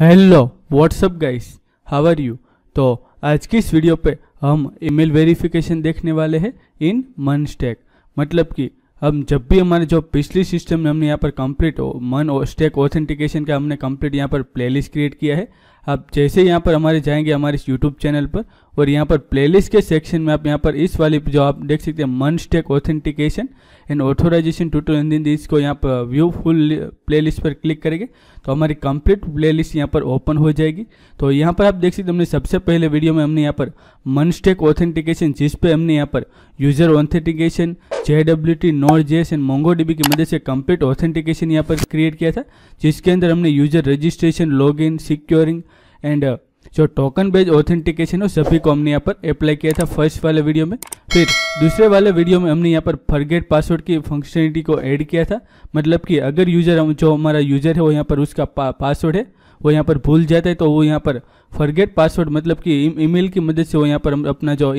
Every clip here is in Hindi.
hello what's up guys how are you तो आज की इस वीडियो पे हम ईमेल वेरिफिकेशन देखने वाले हैं इन मन स्टैक मतलब कि हम जब भी हमारे जो पिछली सिस्टम में हमने यहाँ पर कंप्लीट मन स्टेक ऑथेंटिकेशन का हमने कंप्लीट यहाँ पर प्लेलिस्ट क्रिएट किया है आप जैसे यहाँ पर हमारे जाएंगे हमारे इस यूट्यूब चैनल पर और यहाँ पर प्लेलिस्ट के सेक्शन में आप यहाँ पर इस वाली जो आप देख सकते हैं मन स्टेक ऑथेंटिकेशन एंड ऑथोराइजेशन टूटल इन इसको यहाँ पर व्यू फुल प्ले पर क्लिक करेंगे तो हमारी कंप्लीट प्लेलिस्ट यहाँ पर ओपन हो जाएगी तो यहाँ पर आप देख सकते हमने सबसे पहले वीडियो में हमने यहाँ पर मन स्टेक ऑथेंटिकेशन जिस पर हमने यहाँ पर user authentication J W T node S and Mongo DB की मदद से कंप्लीट ऑथेंटिकेशन यहाँ पर क्रिएट किया था जिसके अंदर हमने user registration log in securing and uh, जो टोकन बेज ऑथेंटिकेशन है सभी को हमने यहाँ पर अप्लाई किया था फर्स्ट वाले वीडियो में फिर दूसरे वाले वीडियो में हमने यहाँ पर फर्गेट पासवर्ड की फंक्शनलिटी को ऐड किया था मतलब कि अगर यूजर हम जो हमारा यूजर है वो यहाँ पर उसका पा, पासवर्ड है वो यहाँ पर भूल जाता है तो वो यहाँ पर फर्गेट पासवर्ड मतलब कि ईमेल e-, की मदद से वो यहाँ पर हम अपना जो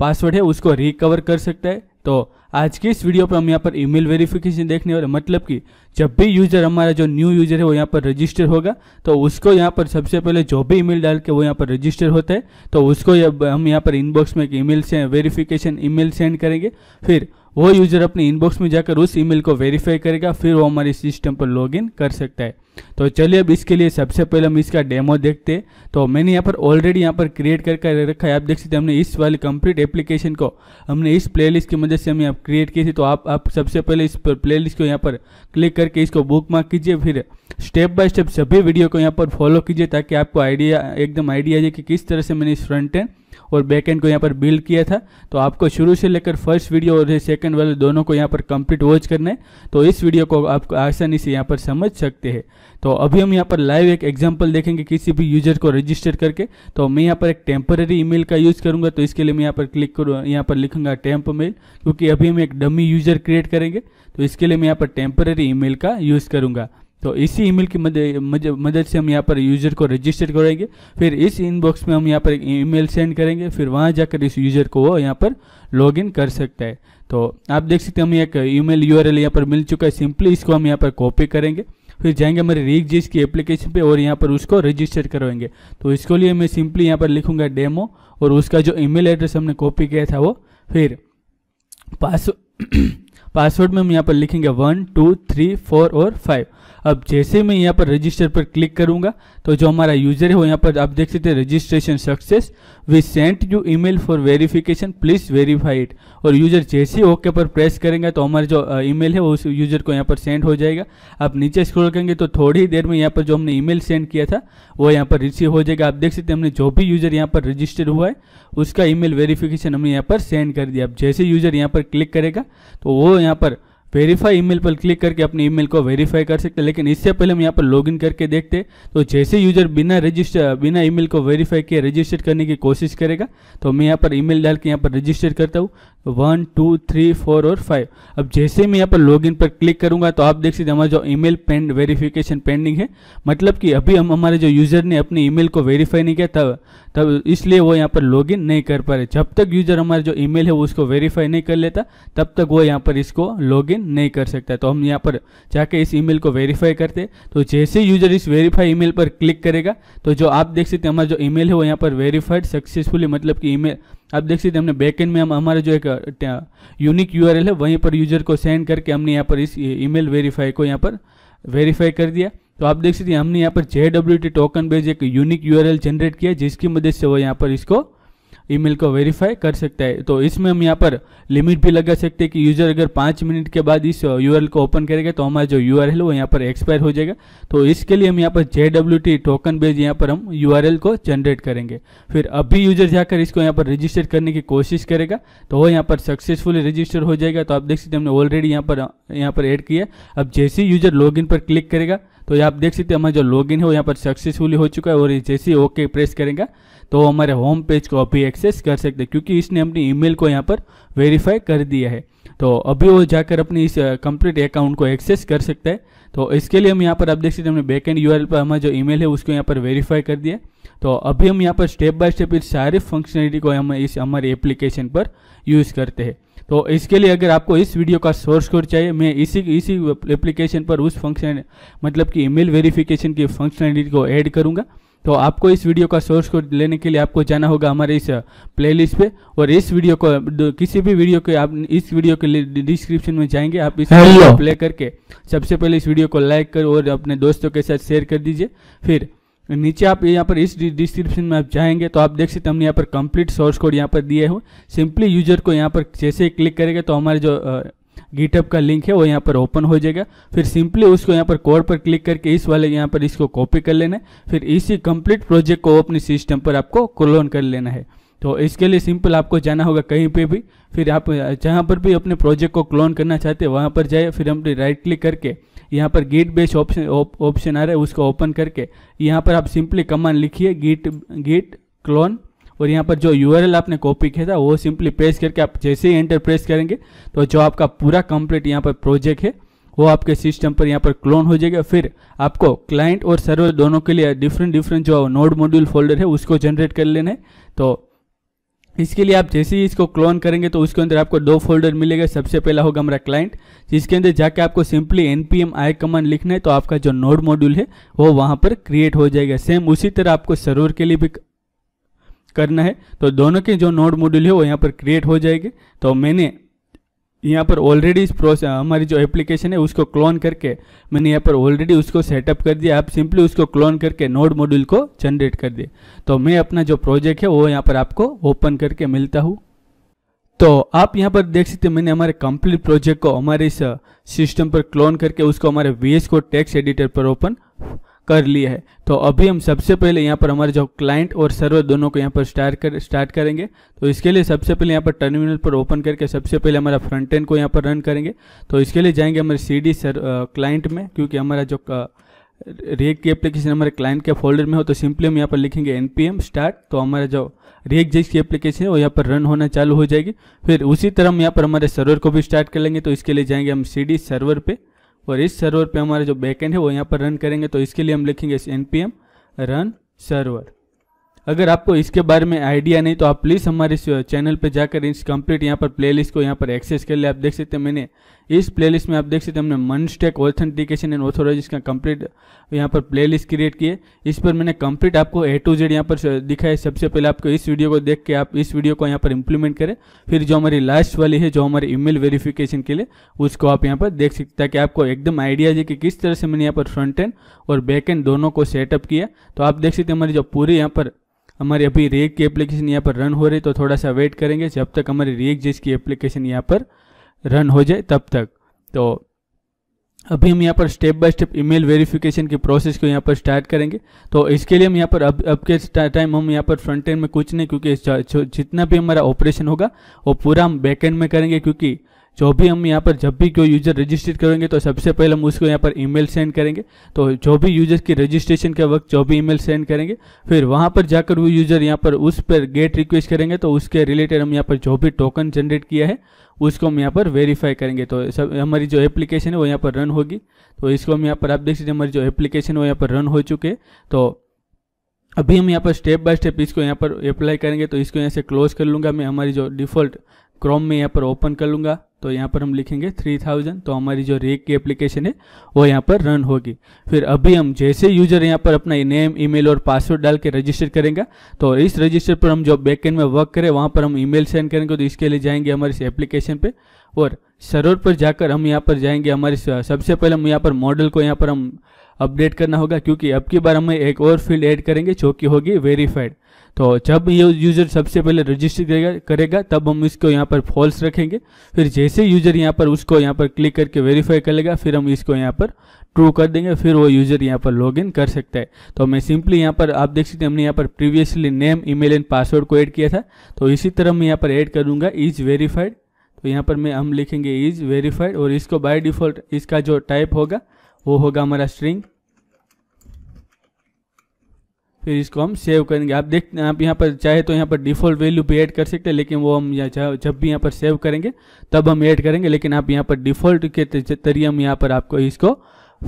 पासवर्ड e-, uh, है उसको रिकवर कर सकता है तो आज के इस वीडियो पर हम यहाँ पर ईमेल वेरिफिकेशन देखने वाले मतलब कि जब भी यूज़र हमारा जो न्यू यूज़र है वो यहाँ पर रजिस्टर होगा तो उसको यहाँ पर सबसे पहले जो भी ईमेल डाल के वो यहाँ पर रजिस्टर होता है तो उसको हम यहाँ पर इनबॉक्स में एक ईमेल से वेरिफिकेशन ईमेल सेंड करेंगे फिर वो यूज़र अपने इनबॉक्स में जाकर उस ईमेल को वेरीफाई करेगा फिर वो हमारे सिस्टम पर लॉगिन कर सकता है तो चलिए अब इसके लिए सबसे पहले हम इसका डेमो देखते हैं तो मैंने यहाँ पर ऑलरेडी यहाँ पर क्रिएट करके रखा है आप देख सकते हैं हमने इस वाले कंप्लीट एप्लीकेशन को हमने इस प्लेलिस्ट की मदद से हम यहाँ क्रिएट की थी तो आप आप सबसे पहले इस प्ले को यहाँ पर क्लिक करके इसको बुक मार्क कीजिए फिर स्टेप बाय स्टेप सभी वीडियो को यहाँ पर फॉलो कीजिए ताकि आपको आइडिया एकदम आइडिया आ जाए कि किस तरह से मैंने इस फ्रंट एंड और बैक एंड को यहाँ पर बिल्ड किया था तो आपको शुरू से लेकर फर्स्ट वीडियो और सेकंड वाले दोनों को यहाँ पर कंप्लीट वॉच करना है तो इस वीडियो को आप आसानी से यहाँ पर समझ सकते हैं तो अभी हम यहाँ पर लाइव एक एग्जाम्पल देखेंगे किसी भी यूजर को रजिस्टर करके तो मैं यहाँ पर एक टेम्पररी ई का यूज़ करूँगा तो इसके लिए मैं यहाँ पर क्लिक करूँ यहाँ पर लिखूंगा टेम्प मेल क्योंकि अभी हम एक डमी यूजर क्रिएट करेंगे तो इसके लिए मैं यहाँ पर टेम्पररी ई का यूज़ करूँगा तो इसी ईमेल की मदद मदद से हम यहाँ पर यूज़र को रजिस्टर करेंगे फिर इस इनबॉक्स में हम यहाँ पर एक ईमेल सेंड करेंगे फिर वहाँ जाकर इस यूज़र को वो यहाँ पर लॉगिन कर सकता है तो आप देख सकते हैं हमें एक ईमेल यूआरएल यहाँ पर मिल चुका है सिंपली इसको हम यहाँ पर कॉपी करेंगे फिर जाएंगे हमारे रीक जिस की एप्लीकेशन पर और यहाँ पर उसको रजिस्टर करवाएंगे तो इसके लिए मैं सिंपली यहाँ पर लिखूंगा डेमो और उसका जो ई एड्रेस हमने कॉपी किया था वो फिर पास पासवर्ड में हम यहाँ पर लिखेंगे वन टू थ्री फोर और फाइव अब जैसे मैं यहाँ पर रजिस्टर पर क्लिक करूँगा तो जो हमारा यूजर है वो यहाँ पर आप देख सकते हैं registration success we sent you email for verification please verify it और यूजर जैसे ओके पर प्रेस करेंगे तो हमारा जो ईमेल है वो उस यूजर को यहाँ पर सेंड हो जाएगा आप नीचे स्क्रोल करेंगे तो थोड़ी देर में यहाँ पर जो हमने ईमेल सेंड किया था वो यहाँ पर रिसीव हो जाएगा आप देख सकते हैं हमने जो भी यूजर यहाँ पर रजिस्टर हुआ है उसका ईमेल वेरिफिकेशन हमने यहाँ पर सेंड कर दिया अब जैसे यूजर यहाँ पर क्लिक करेगा तो वो यहाँ पर वेरीफाई ईमेल पर क्लिक करके अपने ईमेल को वेरीफाई कर सकते हैं लेकिन इससे पहले हम यहाँ पर लॉगिन करके देखते हैं तो जैसे यूजर बिना रजिस्टर बिना ईमेल को वेरीफाई किए रजिस्टर करने की कोशिश करेगा तो मैं यहाँ पर ईमेल डाल के यहाँ पर रजिस्टर करता हूँ वन टू थ्री फोर और फाइव अब जैसे मैं यहाँ पर लॉगिन पर क्लिक करूंगा तो आप देख सकते हमारा जो ईमेल पेंड वेरिफिकेशन पेंडिंग है मतलब कि अभी हम हमारे जो यूज़र ने अपने ईमेल को वेरीफाई नहीं किया तब तब इसलिए वो यहाँ पर लॉगिन नहीं कर पा रहे जब तक यूज़र हमारा जो ईमेल है वो उसको वेरीफाई नहीं कर लेता तब तक वो यहाँ पर इसको लॉगिन नहीं कर सकता तो हम यहाँ पर जाके इस ईमेल को वेरीफाई करते तो जैसे यूज़र इस वेरीफाई ईमेल पर क्लिक करेगा तो जो आप देख सकते हमारा जो ईमेल है वो यहाँ पर वेरीफाइड सक्सेसफुली मतलब कि ईमेल आप देख सकते हैं हमने एंड में हम हमारा जो एक यूनिक यूआरएल है वहीं पर यूजर को सेंड करके हमने यहाँ पर इस ईमेल वेरीफाई को यहाँ पर वेरीफाई कर दिया तो आप देख सकते हैं हमने यहाँ पर जे टोकन बेज एक यूनिक यूआरएल जनरेट किया जिसकी मदद से वो यहाँ पर इसको ईमेल को वेरीफाई कर सकता है तो इसमें हम यहाँ पर लिमिट भी लगा सकते हैं कि यूज़र अगर पाँच मिनट के बाद इस यू को ओपन करेगा तो हमारा जो यू है वो यहाँ पर एक्सपायर हो जाएगा तो इसके लिए हम यहाँ पर जे टोकन बेज यहाँ पर हम यू को जनरेट करेंगे फिर अभी यूज़र जाकर इसको यहाँ पर रजिस्टर करने की कोशिश करेगा तो वो यहाँ पर सक्सेसफुली रजिस्टर हो जाएगा तो आप देख सकते हमने ऑलरेडी यहाँ पर यहाँ पर एड किया अब जैसे यूज़र लॉग पर क्लिक करेगा तो आप देख सकते हैं हमारा जो लॉगिन है वो यहाँ पर सक्सेसफुली हो चुका है और जैसे ओके प्रेस करेगा तो हमारे होम पेज को अभी एक्सेस कर सकते हैं क्योंकि इसने अपनी ईमेल को यहाँ पर वेरीफाई कर दिया है तो अभी वो जाकर अपनी इस कंप्लीट अकाउंट को एक्सेस कर सकता है तो इसके लिए हम यहाँ पर आप देख सकते हैं हमने बैक एंड यू पर हमारा जो ईमेल है उसको यहाँ पर वेरीफाई कर दिया तो अभी हम यहाँ पर स्टेप बाय स्टेप इस सारी फंक्शनलिटी को हम इस हमारे एप्लीकेशन पर यूज़ करते हैं तो इसके लिए अगर आपको इस वीडियो का सोर्स कोड चाहिए मैं इसी इसी एप्लीकेशन पर उस फंक्शन मतलब कि ईमेल वेरिफिकेशन की फंक्शनलिटी को ऐड करूँगा तो आपको इस वीडियो का सोर्स को लेने के लिए आपको जाना होगा हमारे इस प्लेलिस्ट uh, पे और इस वीडियो को किसी भी वीडियो के आप इस वीडियो के डिस्क्रिप्शन में जाएंगे आप इस वीडियो को प्ले करके सबसे पहले इस वीडियो को लाइक कर और अपने दोस्तों के साथ शेयर कर दीजिए फिर नीचे आप यहाँ पर इस डिस्क्रिप्शन में आप जाएंगे तो आप देख सकते हमने यहाँ पर कंप्लीट सोर्स कोड यहाँ पर दिए हो सिंपली यूजर को यहाँ पर जैसे ही क्लिक करेंगे तो हमारे जो uh, गिटअप का लिंक है वो यहाँ पर ओपन हो जाएगा फिर सिंपली उसको यहाँ पर कोड पर क्लिक करके इस वाले यहाँ पर इसको कॉपी कर लेना है फिर इसी कंप्लीट प्रोजेक्ट को अपने सिस्टम पर आपको क्लोन कर लेना है तो इसके लिए सिंपल आपको जाना होगा कहीं पे भी फिर आप जहाँ पर भी अपने प्रोजेक्ट को क्लोन करना चाहते हैं वहाँ पर जाए फिर अपने राइट क्लिक करके यहाँ पर गिट बेस ऑप्शन ऑप्शन आ रहा है उसको ओपन करके यहाँ पर आप सिंपली कमांड लिखिए गिट गिट क्लोन और यहाँ पर जो यू आपने कॉपी किया था वो सिंपली प्रेस करके आप जैसे ही एंटर प्रेस करेंगे तो जो आपका पूरा कंप्लीट यहाँ पर प्रोजेक्ट है वो आपके सिस्टम पर यहाँ पर क्लोन हो जाएगा फिर आपको क्लाइंट और सर्वर दोनों के लिए डिफरेंट डिफरेंट जो नोड मॉड्यूल फोल्डर है उसको जनरेट कर लेना है तो इसके लिए आप जैसे ही इसको क्लोन करेंगे तो उसके अंदर आपको दो फोल्डर मिलेगा सबसे पहला होगा हमारा क्लाइंट जिसके अंदर जाके आपको simply N P M I command लिखना है तो आपका जो नोड मॉड्यूल है वो वहाँ पर क्रिएट हो जाएगा सेम उसी तरह आपको सर्वर के लिए भी करना है तो दोनों के जो नोड मॉड्यूल है वो यहाँ पर क्रिएट हो जाएंगे तो मैंने यहाँ पर ऑलरेडी इस प्रोसेस हमारी जो एप्लीकेशन है उसको क्लोन करके मैंने यहाँ पर ऑलरेडी उसको सेटअप कर दिया आप सिंपली उसको क्लोन करके नोड मॉड्यूल को जनरेट कर दिए तो मैं अपना जो प्रोजेक्ट है वो यहाँ पर आपको ओपन करके मिलता हूँ तो आप यहाँ पर देख सकते हैं मैंने हमारे कंप्लीट प्रोजेक्ट को हमारे इस सिस्टम पर क्लोन करके उसको हमारे वी को टेक्स्ट एडिटर पर ओपन कर लिया है तो अभी हम सबसे पहले यहाँ पर हमारे जो क्लाइंट और सर्वर दोनों को यहाँ पर स्टार्ट कर स्टार्ट करेंगे तो इसके लिए सबसे पहले यहाँ पर टर्मिनल पर ओपन करके सबसे पहले हमारा फ्रंट एंड को यहाँ पर रन करेंगे तो इसके लिए जाएंगे हमारे सी डी सर क्लाइंट में क्योंकि हमारा जो रिएक्ट की एप्लीकेशन हमारे क्लाइंट के फोल्डर में हो तो सिंपली हम यहाँ पर लिखेंगे एन पी एम स्टार्ट तो हमारा जो रिएक्ट जिस की एप्लीकेशन है वो यहाँ पर रन होना चालू हो जाएगी फिर उसी तरह हम यहाँ पर हमारे सर्वर को भी स्टार्ट कर लेंगे तो इसके लिए जाएंगे हम सी डी सर्वर पर और इस सर्वर पे हमारे जो बैकेंड है वो यहाँ पर रन करेंगे तो इसके लिए हम लिखेंगे N P M run server अगर आपको इसके बारे में आइडिया नहीं तो आप प्लीज़ हमारे इस चैनल पर जाकर इस कंप्लीट यहाँ पर प्लेलिस्ट को यहाँ पर एक्सेस कर ले आप देख सकते हैं मैंने इस प्लेलिस्ट में आप देख सकते हैं हमने मनस्टेक ऑथेंटिकेशन एंड ऑथोराइज का कंप्लीट यहाँ पर प्लेलिस्ट क्रिएट किए इस पर मैंने कंप्लीट आपको ए टू जेड यहाँ पर दिखाया सबसे पहले आपको इस वीडियो को देख के आप इस वीडियो को यहाँ पर इंप्लीमेंट करें फिर जो हमारी लास्ट वाली है जो हमारी ईमेल वेरिफिकेशन के लिए उसको आप यहाँ पर देख सकते ताकि आपको एकदम आइडिया है कि किस तरह से मैंने यहाँ पर फ्रंट एंड और बैक एंड दोनों को सेटअप किया तो आप देख सकते हमारी जो पूरी यहाँ पर हमारी अभी रेक की एप्लीकेशन यहाँ पर रन हो रही तो थोड़ा सा वेट करेंगे जब तक हमारी रेक जिस की एप्लीकेशन यहाँ पर रन हो जाए तब तक तो अभी हम यहाँ पर step by step email verification की प्रोसेस को यहाँ पर स्टार्ट करेंगे तो इसके लिए हम यहाँ पर अब अब के टाइम हम यहाँ पर फ्रंट एंड में कुछ नहीं क्योंकि जितना भी हमारा ऑपरेशन होगा वो पूरा हम बैक एंड में करेंगे क्योंकि जो भी हम यहाँ पर जब भी कोई यूज़र रजिस्टर करेंगे तो सबसे पहले हम उसको यहाँ पर ईमेल सेंड करेंगे तो जो भी यूज़र की रजिस्ट्रेशन के वक्त जो भी ईमेल सेंड करेंगे फिर वहाँ पर जाकर वो यूज़र यहाँ पर उस पर गेट रिक्वेस्ट करेंगे तो उसके रिलेटेड हम यहाँ पर जो भी टोकन जनरेट किया है उसको हम यहाँ पर वेरीफाई करेंगे तो सब हमारी जो एप्लीकेशन है वो यहाँ पर रन होगी तो इसको हम यहाँ पर आप देख सकते हैं हमारी जो एप्लीकेशन है वो यहाँ पर रन हो चुके तो अभी हम यहाँ पर स्टेप बाय स्टेप इसको यहाँ पर अप्लाई करेंगे तो इसको यहाँ से क्लोज कर लूँगा मैं हमारी जो डिफ़ॉल्ट क्रोम में यहाँ पर ओपन कर लूँगा तो यहाँ पर हम लिखेंगे 3000 तो हमारी जो रेक की एप्लीकेशन है वो यहाँ पर रन होगी फिर अभी हम जैसे यूजर यहाँ पर अपना नेम ईमेल और पासवर्ड डाल के रजिस्टर करेंगे तो इस रजिस्टर पर हम जो एंड में वर्क करें वहाँ पर हम ईमेल सेंड करेंगे तो इसके लिए जाएंगे हमारे इस एप्लीकेशन पर और सर्वर पर जाकर हम यहाँ पर जाएंगे हमारे सबसे पहले हम यहाँ पर मॉडल को यहाँ पर हम अपडेट करना होगा क्योंकि अब की बार हमें एक और फील्ड ऐड करेंगे जो कि होगी वेरीफाइड तो जब ये यूज़र सबसे पहले रजिस्टर करेगा करेगा तब हम इसको यहाँ पर फॉल्स रखेंगे फिर जैसे यूज़र यहाँ पर उसको यहाँ पर क्लिक करके वेरीफाई कर लेगा फिर हम इसको यहाँ पर ट्रू कर देंगे फिर वो यूज़र यहाँ पर लॉगिन कर सकता है तो मैं सिंपली यहाँ पर आप देख सकते हैं हमने यहाँ पर previously name email and password को ऐड किया था तो इसी तरह मैं यहाँ पर ऐड करूँगा इज़ वेरीफाइड तो यहाँ पर मैं हम लिखेंगे इज़ वेरीफाइड और इसको बाय डिफ़ॉल्ट इसका जो टाइप होगा वो होगा हमारा स्ट्रिंग फिर इसको हम सेव करेंगे आप देख आप यहाँ पर चाहे तो यहाँ पर डिफ़ॉल्ट वैल्यू भी ऐड कर सकते हैं लेकिन वो हम यहाँ जब भी यहाँ पर सेव करेंगे तब हम ऐड करेंगे लेकिन आप यहाँ पर डिफ़ॉल्ट के तरीके हम यहाँ पर आपको इसको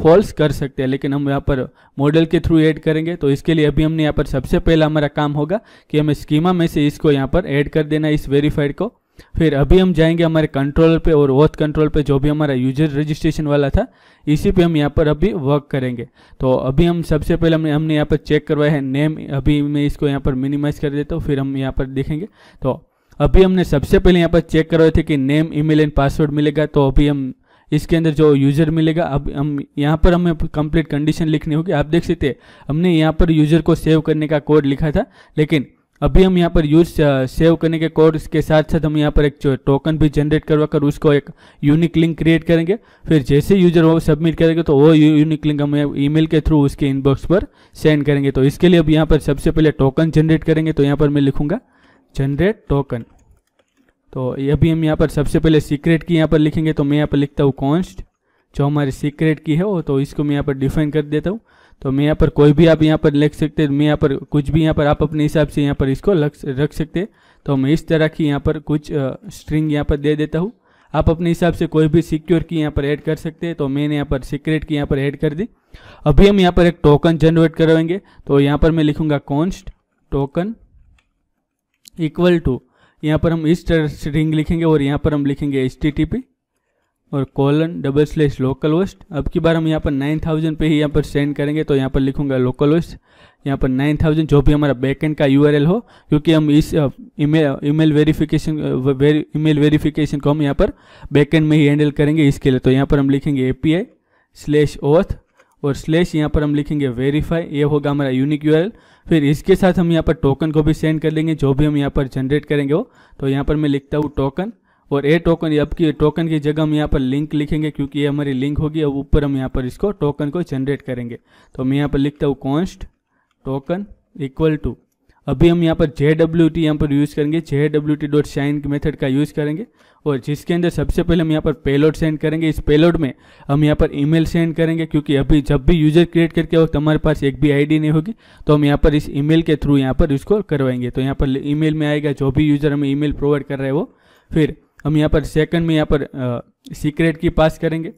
फॉल्स कर सकते हैं लेकिन हम यहाँ पर मॉडल के थ्रू ऐड करेंगे तो इसके लिए अभी हमने यहाँ पर सबसे पहला हमारा काम होगा कि हमें स्कीमा में से इसको यहाँ पर ऐड कर देना इस वेरीफाइड को फिर अभी हम जाएंगे हमारे कंट्रोलर पे और वर्थ कंट्रोल पे जो भी हमारा यूजर रजिस्ट्रेशन वाला था इसी पे हम यहाँ पर अभी वर्क करेंगे तो अभी हम सबसे पहले हमने हमने यहाँ पर चेक करवाया है नेम अभी मैं इसको यहाँ पर मिनिमाइज कर देता हूँ फिर हम यहाँ पर देखेंगे तो अभी हमने सबसे पहले यहाँ पर चेक करवाए थे कि नेम ई एंड पासवर्ड मिलेगा तो अभी हम इसके अंदर जो यूज़र मिलेगा अब हम यहाँ पर हमें कंप्लीट कंडीशन लिखनी होगी आप देख सकते हैं हमने यहाँ पर यूज़र को सेव करने का कोड लिखा था लेकिन अभी हम यहाँ पर यूज सेव uh, करने के कोड के साथ साथ हम यहाँ पर एक टोकन भी जनरेट करवा कर उसको एक यूनिक लिंक क्रिएट करेंगे फिर जैसे यूजर वो सबमिट करेंगे तो वो यूनिक लिंक हम ईमेल के थ्रू उसके इनबॉक्स पर सेंड करेंगे तो इसके लिए अब यहाँ पर सबसे पहले टोकन जनरेट करेंगे तो यहाँ पर मैं लिखूँगा जनरेट टोकन तो ये भी हम यहाँ पर सबसे पहले सीक्रेट की यहाँ पर लिखेंगे तो मैं यहाँ पर लिखता हूँ कॉन्स्ट जो हमारी सीक्रेट की है वो तो इसको मैं यहाँ पर डिफाइन कर देता हूँ तो मैं यहाँ पर कोई भी आप यहाँ पर लिख सकते हैं मैं यहाँ पर कुछ भी यहाँ पर आप अपने हिसाब से यहाँ पर इसको रख सकते तो मैं इस तरह की यहाँ पर कुछ स्ट्रिंग यहाँ पर दे देता हूँ आप अपने हिसाब से कोई भी सिक्योर की यहाँ पर ऐड कर सकते हैं तो मैंने यहाँ पर सीक्रेट की यहाँ पर ऐड कर दी अभी हम यहाँ पर एक टोकन जनरेट करवाएंगे तो यहाँ पर मैं लिखूंगा कॉन्स्ट टोकन इक्वल टू यहाँ पर हम इस स्ट्रिंग लिखेंगे और यहाँ पर हम लिखेंगे एच टी टी पी और colon double slash local host अब की बार हम यहाँ पर नाइन थाउजेंड पर ही यहाँ पर सेंड करेंगे तो यहाँ पर लिखूंगा लोकल होस्ट यहाँ पर नाइन थाउजेंड जो भी हमारा बैकेंड का यूआरएल हो क्योंकि हम इस email email verification email verification को हम यहाँ पर बैकेंड में ही हैंडल करेंगे इसके लिए तो यहाँ पर हम लिखेंगे ए स्लेश ओथ और स्लेश यहाँ पर हम लिखेंगे वेरीफाई ये होगा हमारा यूनिक यू फिर इसके साथ हम यहाँ पर टोकन को भी सेंड कर लेंगे जो भी हम यहाँ पर जनरेट करेंगे वो तो यहाँ पर मैं लिखता हूँ टोकन और ए टोकन अब की टोकन की जगह हम यहाँ पर लिंक लिखेंगे क्योंकि ये हमारी लिंक होगी अब ऊपर हम यहाँ पर इसको टोकन को जनरेट करेंगे तो मैं यहाँ पर लिखता हूँ कॉन्स्ट टोकन इक्वल टू अभी हम यहाँ पर जे डब्ल्यू टी यहाँ पर यूज़ करेंगे J W T dot sign method का यूज़ करेंगे और जिसके अंदर सबसे पहले हम यहाँ पर पेलोड सेंड करेंगे इस पेलोड में हम यहाँ पर ईमेल सेंड करेंगे क्योंकि अभी जब भी यूज़र क्रिएट करके वक्त हमारे पास एक भी आईडी नहीं होगी तो हम यहाँ पर इस ईमेल के थ्रू यहाँ पर इसको करवाएंगे तो यहाँ पर ईमेल में आएगा जो भी यूज़र हमें ईमेल प्रोवाइड कर रहा है वो फिर हम यहाँ पर सेकंड में यहाँ पर सीक्रेट की पास करेंगे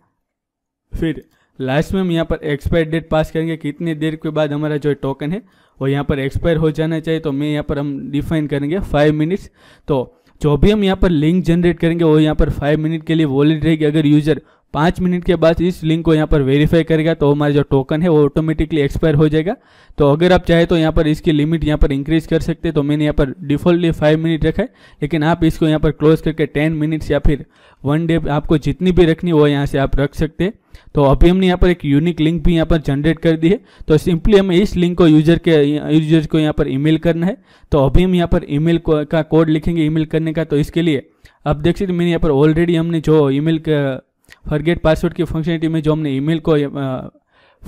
फिर लास्ट में हम यहाँ पर एक्सपायर डेट पास करेंगे कितनी देर के बाद हमारा जो टोकन है वो यहाँ पर एक्सपायर हो जाना चाहिए तो मैं यहाँ पर हम डिफाइन करेंगे फाइव मिनट्स तो जो भी हम यहाँ पर लिंक जनरेट करेंगे वो यहाँ पर फाइव मिनट के लिए वॉलिड रहेगी अगर यूज़र पाँच मिनट के बाद इस लिंक को यहाँ पर वेरीफाई करेगा तो हमारा जो टोकन है वो ऑटोमेटिकली एक्सपायर हो जाएगा तो अगर आप चाहे तो यहाँ पर इसकी लिमिट यहाँ पर इंक्रीज कर सकते हैं तो मैंने यहाँ पर डिफॉल्टली फाइव मिनट रखा है लेकिन आप इसको यहाँ पर क्लोज करके टेन मिनट्स या फिर वन डे आपको जितनी भी रखनी वो यहाँ से आप रख सकते हैं तो अभी हमने यहाँ पर एक यूनिक लिंक भी यहाँ पर जनरेट कर दी है तो सिंपली हमें इस लिंक को यूजर के यूजर को यहाँ पर ईमेल करना है तो अभी हम यहाँ पर ईमेल का कोड लिखेंगे ईमेल करने का तो इसके लिए आप देख सकते मैंने यहाँ पर ऑलरेडी हमने जो ईमेल फॉरगेट पासवर्ड की फंक्शनिटी में जो हमने ईमेल को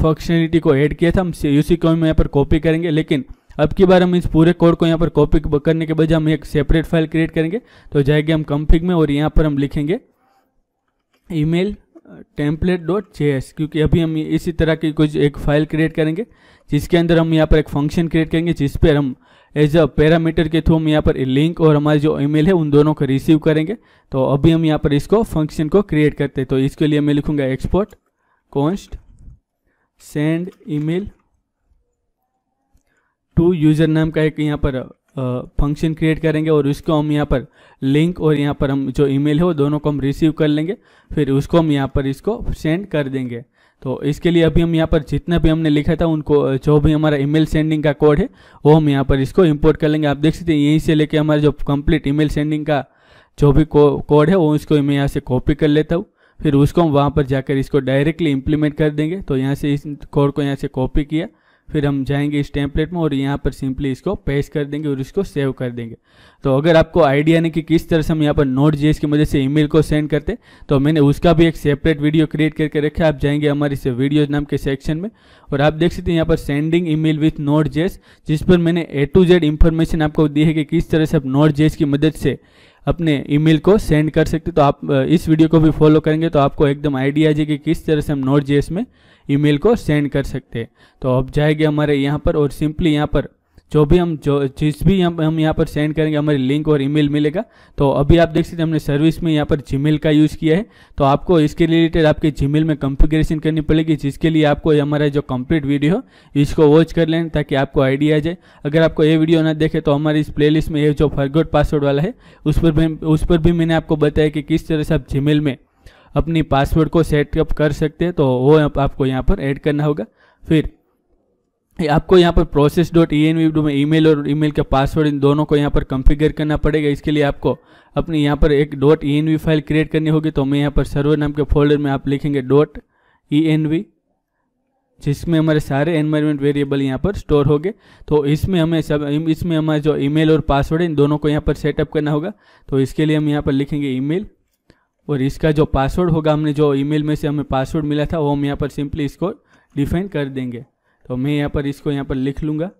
फंक्शनलिटी को ऐड किया था हम यूसी को हम यहाँ पर कॉपी करेंगे लेकिन अब की बार हम इस पूरे कोड को यहाँ पर कॉपी करने के बजाय हम एक सेपरेट फाइल क्रिएट करेंगे तो जाएंगे हम कंफिग में और यहाँ पर हम लिखेंगे email template dot J S क्योंकि अभी हम इसी तरह की कुछ एक फाइल क्रिएट करेंगे जिसके अंदर हम यहाँ पर एक फंक्शन क्रिएट करेंगे जिस पर हम एज अ पैरामीटर के थ्रू हम यहाँ पर लिंक और हमारे जो ईमेल है उन दोनों को रिसीव करेंगे तो अभी हम यहाँ पर इसको फंक्शन को क्रिएट करते हैं तो इसके लिए मैं लिखूंगा export const send email to user नाम का एक यहाँ पर फंक्शन क्रिएट करेंगे और उसको हम यहाँ पर लिंक और यहाँ पर हम जो ईमेल है वो दोनों को हम रिसीव कर लेंगे फिर उसको हम यहाँ पर इसको सेंड कर देंगे तो इसके लिए अभी हम यहाँ पर जितना भी हमने लिखा था उनको जो भी हमारा ईमेल सेंडिंग का कोड है वो हम यहाँ पर इसको इंपोर्ट कर लेंगे आप देख सकते हैं यहीं से लेके हमारा जो कंप्लीट ईमेल सेंडिंग का जो भी कोड है वो उसको मैं यहाँ से कॉपी कर लेता हूँ फिर उसको हम वहाँ पर जाकर इसको डायरेक्टली इम्प्लीमेंट कर देंगे तो यहाँ से इस कोड को यहाँ से कॉपी किया फिर हम जाएंगे इस टेम्पलेट में और यहाँ पर सिंपली इसको पेस्ट कर देंगे और इसको सेव कर देंगे तो अगर आपको आइडिया नहीं कि किस तरह से हम यहाँ पर नोट जेस की मदद से ईमेल को सेंड करते तो मैंने उसका भी एक सेपरेट वीडियो क्रिएट करके रखा है आप जाएंगे हमारे इस वीडियोज नाम के सेक्शन में और आप देख सकते हैं यहाँ पर sending email with node JS जिस पर मैंने ए टू जेड इन्फॉर्मेशन आपको दी है कि किस तरह से आप नोट जेस की मदद से अपने ईमेल को सेंड कर सकते तो आप इस वीडियो को भी फॉलो करेंगे तो आपको एकदम आइडिया आ जाएगी कि किस तरह से हम नोट जेस में ईमेल को सेंड कर सकते हैं तो अब जाएंगे हमारे यहाँ पर और सिंपली यहाँ पर जो भी हम जो जिस भी हम हम यहाँ पर सेंड करेंगे हमारे लिंक और ईमेल मिलेगा तो अभी आप देख सकते हैं हमने सर्विस में यहाँ पर जीमेल का यूज़ किया है तो आपको इसके रिलेटेड आपके जीमेल में कॉन्फ़िगरेशन करनी पड़ेगी जिसके लिए आपको हमारा जो कंप्लीट वीडियो इसको वॉच कर लें ताकि आपको आइडिया आ जाए अगर आपको ये वीडियो ना देखे तो हमारे इस प्ले में ये जो फॉरगोड पासवर्ड वाला है उस पर भी उस पर भी मैंने आपको बताया कि किस तरह से आप जीमेल में अपनी पासवर्ड को सेटअप कर सकते हैं तो वो आप, आपको यहाँ पर ऐड करना होगा फिर आपको यहाँ पर process dot E N V में मेल और ईमेल का पासवर्ड इन दोनों को यहाँ पर कॉन्फ़िगर करना पड़ेगा इसके लिए आपको अपनी यहाँ पर एक dot E N file create करनी होगी तो मैं यहाँ पर सर्वर नाम के फोल्डर में आप लिखेंगे डॉट ई एन वी जिसमें हमारे सारे एनवायरमेंट वेरिएबल यहाँ पर स्टोर हो गए तो इसमें हमें सब इसमें हमारे जो ईमेल और पासवर्ड है इन दोनों को यहाँ पर सेटअप करना होगा तो इसके लिए हम यहाँ पर लिखेंगे ईमेल और इसका जो पासवर्ड होगा हमने जो ईमेल में से हमें पासवर्ड मिला था वो हम यहाँ पर सिंपली इसको डिफाइन कर देंगे तो मैं यहाँ पर इसको यहाँ पर लिख लूँगा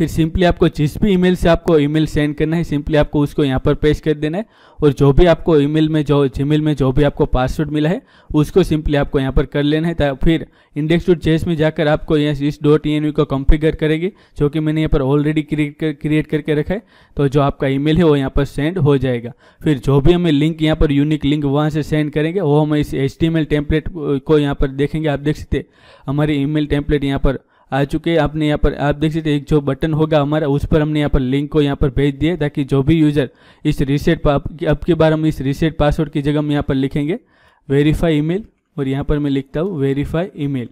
फिर सिंपली आपको जिस भी ईमेल से आपको ईमेल सेंड करना है सिंपली आपको उसको यहाँ पर पेश कर देना है और जो भी आपको ईमेल में जो जी में जो भी आपको पासवर्ड मिला है उसको सिंपली आपको यहाँ पर कर लेना है फिर इंडेक्स डॉट जेस में जाकर आपको यहाँ इस डॉट ई को कॉन्फ़िगर करेगी जो कि मैंने यहाँ पर ऑलरेडी क्रिएट करके रखा है तो जो आपका ई है वो यहाँ पर सेंड हो जाएगा फिर जो भी हमें लिंक यहाँ पर यूनिक लिंक वहाँ से सेंड करेंगे वो हम इस एच टेम्पलेट को यहाँ पर देखेंगे आप देख सकते हमारी ई मेल टेम्पलेट यहाँ पर आ चुके हैं आपने यहाँ पर आप देख सकते एक जो बटन होगा हमारा उस पर हमने यहाँ पर लिंक को यहाँ पर भेज दिए ताकि जो भी यूज़र इस रीसेट अब की बार हम इस रीसेट पासवर्ड की जगह हम यहाँ पर लिखेंगे वेरीफाई ई और यहाँ पर मैं लिखता हूँ वेरीफाई ई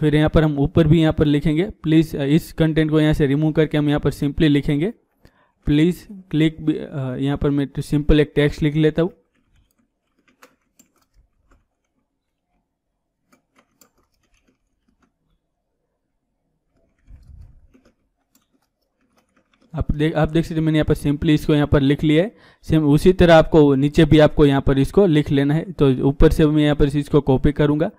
फिर यहाँ पर हम ऊपर भी यहाँ पर लिखेंगे प्लीज़ इस कंटेंट को यहाँ से रिमूव करके हम यहाँ पर सिंपली लिखेंगे प्लीज़ क्लिक यहाँ पर मैं सिंपल तो एक टेक्स्ट लिख लेता हूँ आप देख आप देख सकते मैंने यहाँ पर सिंपली इसको यहाँ पर लिख लिया है सेम उसी तरह आपको नीचे भी आपको यहाँ पर इसको लिख लेना है तो ऊपर से मैं यहाँ पर इसको कॉपी करूँगा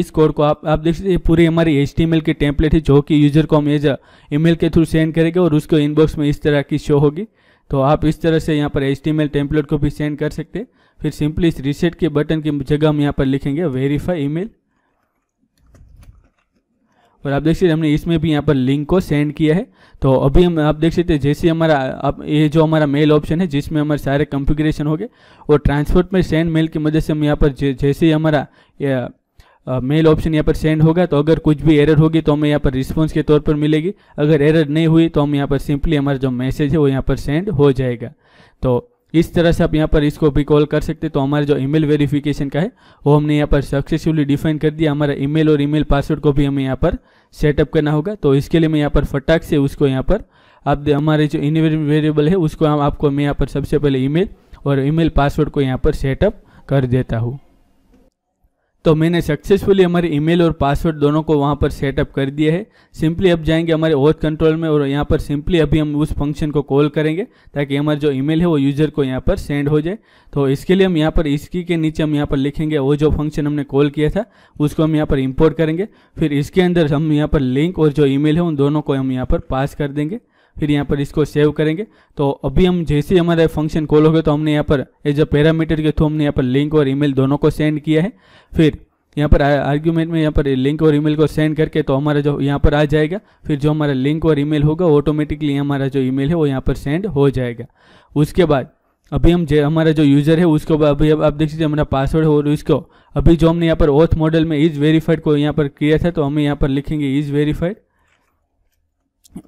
इस कोड को आप आप देख सकते हैं पूरी हमारी एच की टेम्पलेट है जो कि यूजर को हम एज ईमेल के थ्रू सेंड करेंगे और उसको इनबॉक्स में इस तरह की शो होगी तो आप इस तरह से यहाँ पर एच टेम्पलेट को भी सेंड कर सकते हैं फिर सिंपली इस रिसेट के बटन की जगह हम यहाँ पर लिखेंगे वेरीफाई ईमेल और आप देख सकते हैं हमने इसमें भी यहाँ पर लिंक को सेंड किया है तो अभी हम आप देख सकते हैं जैसे हमारा आप ये जो हमारा मेल ऑप्शन है जिसमें हमारे सारे कॉन्फ़िगरेशन हो गए और ट्रांसपोर्ट में सेंड मेल की मदद से हम यहाँ पर जैसे ही हमारा मेल ऑप्शन यहाँ पर सेंड होगा तो अगर कुछ भी एरर होगी तो हमें यहाँ पर रिस्पॉन्स के तौर पर मिलेगी अगर एरर नहीं हुई तो हम यहाँ पर सिंपली हमारा जो मैसेज है वो यहाँ पर सेंड हो जाएगा तो इस तरह से आप यहाँ पर इसको भी कॉल कर सकते हैं तो हमारा जो ईमेल वेरिफिकेशन का है वो हमने यहाँ पर सक्सेसफुली डिफाइन कर दिया हमारा ईमेल और ईमेल पासवर्ड को भी हमें यहाँ पर सेटअप करना होगा तो इसके लिए मैं यहाँ पर फटाक से उसको यहाँ पर आप हमारे जो इन वेरिएबल है उसको हम आपको मैं यहाँ पर सबसे पहले ईमेल और ईमेल पासवर्ड को यहाँ पर सेटअप कर देता हूँ तो मैंने सक्सेसफुली हमारे ईमेल और पासवर्ड दोनों को वहाँ पर सेटअप कर दिए है सिंपली अब जाएंगे हमारे ओथ कंट्रोल में और यहाँ पर सिंपली अभी हम उस फंक्शन को कॉल करेंगे ताकि हमारा जो ईमेल है वो यूज़र को यहाँ पर सेंड हो जाए तो इसके लिए हम यहाँ पर इसकी के नीचे हम यहाँ पर लिखेंगे वो जो फंक्शन हमने कॉल किया था उसको हम यहाँ पर इम्पोर्ट करेंगे फिर इसके अंदर हम यहाँ पर लिंक और जो ई है उन दोनों को हम यहाँ पर पास कर देंगे फिर यहाँ पर इसको सेव करेंगे तो अभी हम जैसे हमारा फंक्शन कॉल गया तो हमने यहाँ पर एज अ पैरामीटर के थ्रू हमने यहाँ पर लिंक और ईमेल दोनों को सेंड किया है फिर यहाँ पर आर्ग्यूमेंट में यहाँ पर लिंक और ईमेल को सेंड करके तो हमारा जो यहाँ पर आ जाएगा फिर जो हमारा लिंक और ईमेल होगा ऑटोमेटिकली हमारा जो ईमेल है वो यहाँ पर सेंड हो जाएगा उसके बाद अभी हम जो हमारा जो यूज़र है उसको अभी अब आप देख सकते हमारा पासवर्ड और उसको अभी जो हमने यहाँ पर ओथ मॉडल में इज़ वेरीफाइड को यहाँ पर किया था तो हमें यहाँ पर लिखेंगे इज़ वेरीफाइड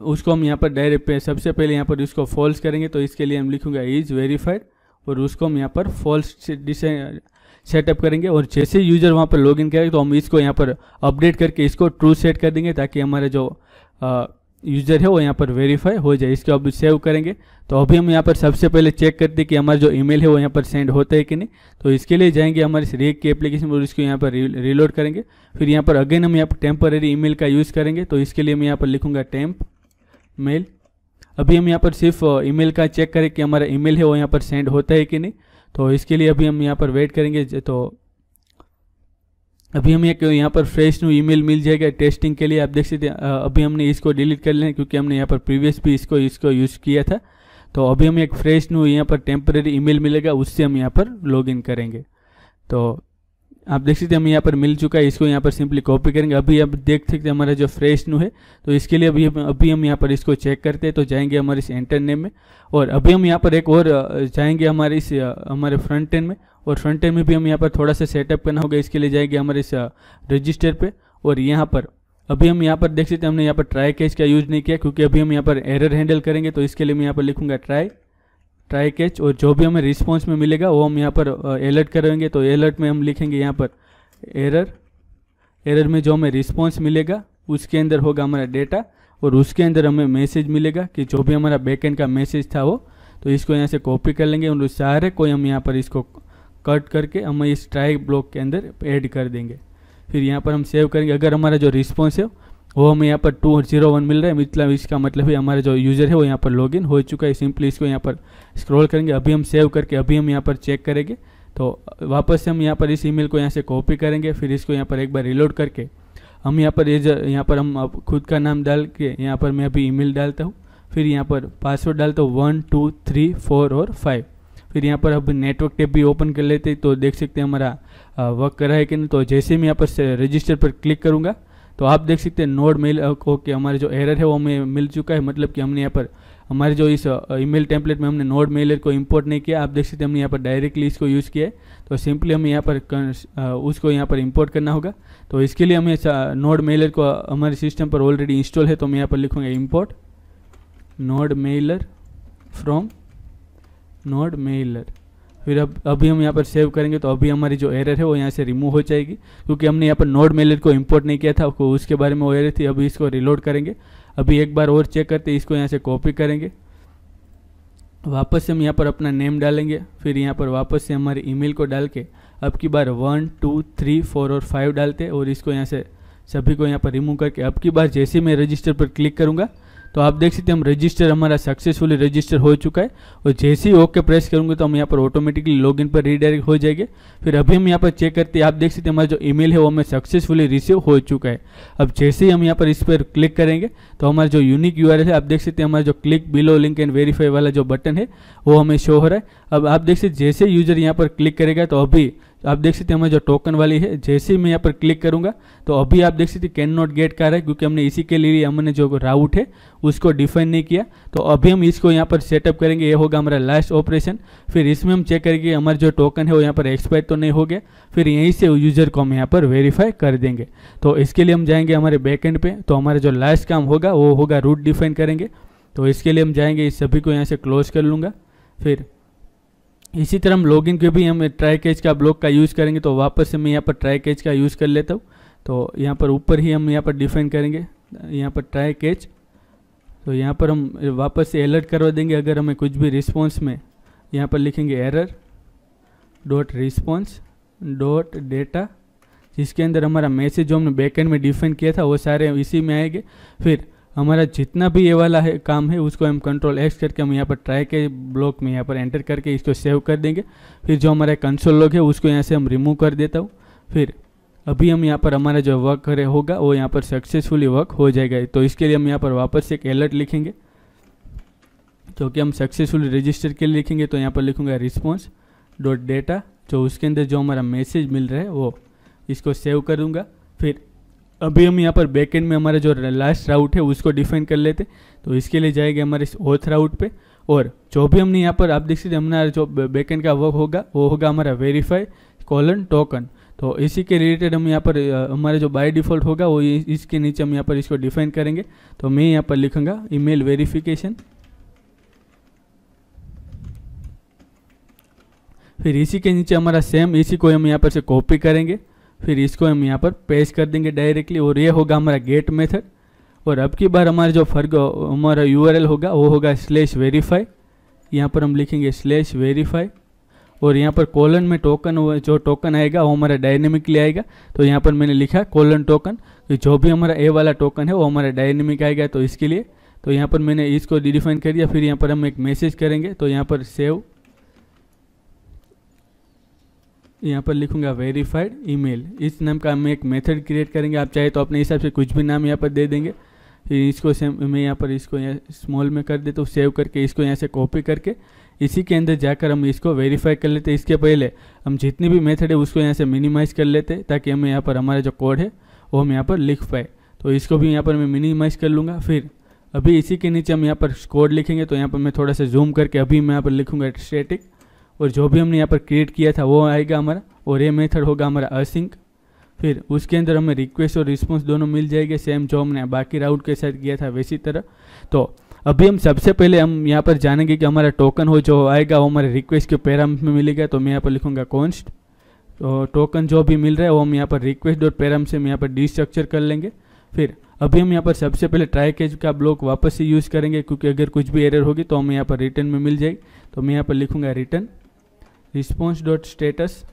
उसको हम यहाँ पर डायरेक्ट पे सबसे पहले यहाँ पर इसको फॉल्स करेंगे तो इसके लिए हम लिखूंगा इज वेरीफाइड और उसको हम यहाँ पर फॉल्स सेटअप करेंगे और जैसे यूजर वहाँ पर लॉगिन करेंगे तो हम इसको यहाँ पर अपडेट करके इसको ट्रू सेट कर देंगे ताकि हमारा जो यूजर है वो यहाँ पर वेरीफाई हो जाए इसको अब सेव करेंगे तो अभी हम यहाँ पर सबसे पहले चेक करते हैं कि हमारा जो ईमेल है वो यहाँ पर सेंड होता है कि नहीं तो इसके लिए जाएंगे हमारे रेक के एप्लीकेशन और इसको यहाँ पर रिलोड करेंगे फिर यहाँ पर अगेन हम यहाँ पर टेम्पररी ईमेल का यूज़ करेंगे तो इसके लिए मैं यहाँ पर लिखूँगा टेम्प मेल अभी हम यहाँ पर सिर्फ ईमेल का चेक करें कि हमारा ईमेल है वो यहाँ पर सेंड होता है कि नहीं तो इसके लिए अभी हम यहाँ पर वेट करेंगे तो अभी हमें यहाँ पर फ्रेश न्यू ईमेल मिल जाएगा टेस्टिंग के लिए आप देख सकते हैं अभी हमने इसको डिलीट कर लिया क्योंकि हमने यहाँ पर प्रीवियस भी इसको इसको यूज़ किया था तो अभी हमें एक फ्रेश न्यू यहाँ पर टेम्परेरी ईमेल मिलेगा उससे हम यहाँ पर लॉगिन करेंगे तो आप देख सकते हैं हम यहाँ पर मिल चुका है इसको यहाँ पर सिंपली कॉपी करेंगे अभी आप देख सकते हैं हमारा जो फ्रेश नू है तो इसके लिए अभी अभी हम यहाँ पर इसको चेक करते हैं तो जाएंगे हमारे इस एंटर नेम में और अभी हम यहाँ पर एक और जाएंगे हमारे इस हमारे फ्रंट एंड में और फ्रंट एंड में भी हम यहाँ पर थोड़ा सा सेटअप करना होगा इसके लिए जाएंगे हमारे इस रजिस्टर पर और यहाँ पर अभी हम यहाँ पर देख सकते हैं हमने यहाँ पर ट्राई कैश का यूज़ नहीं किया क्योंकि अभी हम यहाँ पर एरर हैंडल करेंगे तो इसके लिए मैं यहाँ पर लिखूँगा ट्राई ट्राई कैच और जो भी हमें रिस्पॉन्स में मिलेगा वो हम यहाँ पर अलर्ट करेंगे तो अलर्ट में हम लिखेंगे यहाँ पर एरर एरर में जो हमें रिस्पॉन्स मिलेगा उसके अंदर होगा हमारा डेटा और उसके अंदर हमें मैसेज मिलेगा कि जो भी हमारा बैकेंड का मैसेज था वो तो इसको यहाँ से कॉपी कर लेंगे और सारे को हम यहाँ पर इसको कट करके हमें इस ट्राई ब्लॉक के अंदर ऐड कर देंगे फिर यहाँ पर हम सेव करेंगे अगर हमारा जो रिस्पॉन्स है वो हमें यहाँ पर टू जीरो वन मिल रहा है मतलब इसका मतलब है हमारे जो यूज़र है वो यहाँ पर लॉगिन हो चुका है सिंपली इसको यहाँ पर स्क्रॉल करेंगे अभी हम सेव करके अभी हम यहाँ पर चेक करेंगे तो वापस से हम यहाँ पर इस ईमेल को यहाँ से कॉपी करेंगे फिर इसको यहाँ पर एक बार रिलोड करके हम यहाँ पर यहाँ पर हम खुद का नाम डाल के यहाँ पर मैं अभी ई डालता हूँ फिर यहाँ पर पासवर्ड डालता हूँ वन टू थ्री फोर और फाइव फिर यहाँ पर अब नेटवर्क टैब भी ओपन कर लेते तो देख सकते हैं हमारा वर्क कर रहा है कि नहीं तो जैसे मैं यहाँ पर रजिस्टर पर क्लिक करूँगा तो आप देख सकते हैं नोड मेल को कि हमारे जो एरर है वो हमें मिल चुका है मतलब कि हमने यहाँ पर हमारे जो इस ईमेल टेम्पलेट में हमने नोड मेलर को इंपोर्ट नहीं किया आप देख सकते हैं हमने यहाँ पर डायरेक्टली इसको यूज़ किया है तो सिंपली हमें यहाँ पर उसको यहाँ पर इंपोर्ट करना होगा तो इसके लिए हमें नोड मेलर को हमारे सिस्टम पर ऑलरेडी इंस्टॉल है तो मैं यहाँ पर लिखूँगा import nodemailer from nodemailer फिर अब अभी हम यहाँ पर सेव करेंगे तो अभी हमारी जो एरर है वो यहाँ से रिमूव हो जाएगी क्योंकि हमने यहाँ पर नोड मेलेट को इम्पोर्ट नहीं किया था उसके बारे में वो एरर थी अभी इसको रिलोड करेंगे अभी एक बार और चेक करते इसको यहाँ से कॉपी करेंगे वापस से हम यहाँ पर अपना नेम डालेंगे फिर यहाँ पर वापस से हमारे मेल को डाल के अब की बार वन टू थ्री फोर और फाइव डालते और इसको यहाँ से सभी को यहाँ पर रिमूव करके अब की बार जैसे मैं रजिस्टर पर क्लिक करूँगा तो आप देख सकते हैं हम रजिस्टर हमारा सक्सेसफुली रजिस्टर हो चुका है और जैसे ही ओके प्रेस करूंगे तो हम यहाँ पर ऑटोमेटिकली लॉगिन पर रीडायरेक्ट हो जाएंगे फिर अभी हम यहाँ पर चेक करते हैं आप देख सकते हैं हमारा जो ईमेल है वो हमें सक्सेसफुली रिसीव हो चुका है अब जैसे ही हम यहाँ पर इस पर क्लिक करेंगे तो हमारा जो यूनिक यू है आप देख सकते हैं हमारा जो click below link and verify वाला जो बटन है वो हमें शो हो रहा है अब आप देख सकते जैसे यूजर यहाँ पर क्लिक करेगा तो अभी तो आप देख सकते हैं हमें जो टोकन वाली है जैसे ही मैं यहाँ पर क्लिक करूँगा तो अभी आप देख सकते कैन नॉट गेट कर रहा है क्योंकि हमने इसी के लिए हमने जो राउट है उसको डिफाइन नहीं किया तो अभी हम इसको यहाँ पर सेटअप करेंगे ये होगा हमारा लास्ट ऑपरेशन फिर इसमें हम चेक करेंगे हमारा जो टोकन है वो यहाँ पर एक्सपायर तो नहीं हो गया फिर यहीं से यूजर को हम यहाँ पर वेरीफाई कर देंगे तो इसके लिए हम जाएंगे हमारे बैकेंड पे तो हमारा जो लास्ट काम होगा वो होगा रूट डिफाइन करेंगे तो इसके लिए हम जाएंगे इस सभी को यहाँ से क्लोज कर लूँगा फिर इसी तरह हम लॉगिन के भी हम ट्राई कैच का ब्लॉक का यूज़ करेंगे तो वापस से मैं यहाँ पर ट्राई कैच का यूज़ कर लेता हूँ तो यहाँ पर ऊपर ही हम यहाँ पर डिफाइन करेंगे यहाँ पर ट्राई कैच तो यहाँ पर हम वापस से अलर्ट करवा देंगे अगर हमें कुछ भी रिस्पॉन्स में यहाँ पर लिखेंगे error dot response dot data जिसके अंदर हमारा मैसेज जो हमने बैकएंड में डिफाइन किया था वो सारे इसी में आएंगे फिर हमारा जितना भी ये वाला है काम है उसको हम कंट्रोल एक्स करके हम यहाँ पर ट्राई के ब्लॉक में यहाँ पर एंटर करके इसको सेव कर देंगे फिर जो हमारा कंसोल लॉग है उसको यहाँ से हम रिमूव कर देता हूँ फिर अभी हम यहाँ पर हमारा जो वर्क करे होगा वो यहाँ पर सक्सेसफुली वर्क हो जाएगा तो इसके लिए हम यहाँ पर वापस एक अलर्ट लिखेंगे जो कि हम सक्सेसफुली रजिस्टर के लिए लिखेंगे तो यहाँ पर लिखूँगा रिस्पॉन्स डॉट डेटा जो उसके अंदर जो हमारा मैसेज मिल रहा है वो इसको सेव करूँगा फिर अभी हम यहाँ पर बैक एंड में हमारा जो लास्ट राउट है उसको डिफाइन कर लेते तो इसके लिए जाएंगे हमारे ओथ राउट पे और जो भी हमने यहाँ पर आप देख सकते हमारा जो बैक एंड का वर्क होगा वो होगा हमारा वेरीफाई कॉलन टोकन तो इसी के रिलेटेड हम यहाँ पर हमारे जो बाय डिफ़ॉल्ट होगा वो इसके नीचे हम यहाँ पर इसको डिफाइन करेंगे तो मैं यहाँ पर लिखूँगा ईमेल वेरिफिकेशन फिर इसी के नीचे हमारा सेम इसी को हम यहाँ पर से कॉपी करेंगे फिर इसको हम यहाँ पर पेश कर देंगे डायरेक्टली और ये होगा हमारा गेट मेथड और अब की बार हमारा जो फर्ग हमारा यू होगा वो होगा स्लेश वेरीफाई यहाँ पर हम लिखेंगे स्लेश वेरीफाई और यहाँ पर कॉलन में टोकन जो टोकन आएगा वो हमारा डायनेमिकली आएगा तो यहाँ पर मैंने लिखा कॉलन टोकन जो भी हमारा ए वाला टोकन है वो हमारा डायनेमिक आएगा तो इसके लिए तो यहाँ पर मैंने इसको डिडिफाइन कर दिया फिर यहाँ पर हम एक मैसेज करेंगे तो यहाँ पर सेव यहाँ पर लिखूंगा वेरीफाइड ईमेल इस नाम का हम एक मेथड क्रिएट करेंगे आप चाहे तो अपने हिसाब से कुछ भी नाम यहाँ पर दे देंगे फिर इसको सेम मैं यहाँ पर इसको यहाँ स्मॉल में कर देता हूँ सेव करके इसको यहाँ से कॉपी करके इसी के अंदर जाकर हम इसको वेरीफाई कर लेते हैं इसके पहले हम जितनी भी मेथड है उसको यहाँ से मिनिमाइज कर लेते हैं ताकि हमें यहाँ पर हमारा जो कोड है वो हम यहाँ पर लिख पाए तो इसको भी यहाँ पर मैं मिनिमाइज कर लूँगा फिर अभी इसी के नीचे हम यहाँ पर कोड लिखेंगे तो यहाँ पर मैं थोड़ा सा जूम करके अभी मैं यहाँ पर लिखूँगा स्टेटिक और जो भी हमने यहाँ पर क्रिएट किया था वो आएगा हमारा और ये मेथड होगा हमारा असिंक फिर उसके अंदर हमें रिक्वेस्ट और रिस्पॉन्स दोनों मिल जाएंगे सेम जो हमने बाकी राउट के साथ किया था वैसी तरह तो अभी हम सबसे पहले हम यहाँ पर जानेंगे कि हमारा टोकन हो जो आएगा वो हमारे रिक्वेस्ट के पैराम में मिलेगा तो मैं यहाँ पर लिखूँगा कॉन्स्ट तो टोकन जो भी मिल रहा है वो हम यहाँ पर रिक्वेस्ट और पैराम से हम यहाँ पर डिस्ट्रक्चर कर लेंगे फिर अभी हम यहाँ पर सबसे पहले ट्राई कैच का ब्लॉक वापस से यूज़ करेंगे क्योंकि अगर कुछ भी एरर होगी तो हमें यहाँ पर रिटर्न में मिल जाएगी तो मैं यहाँ पर लिखूँगा रिटर्न रिस्पॉन्स डॉट स्टेटस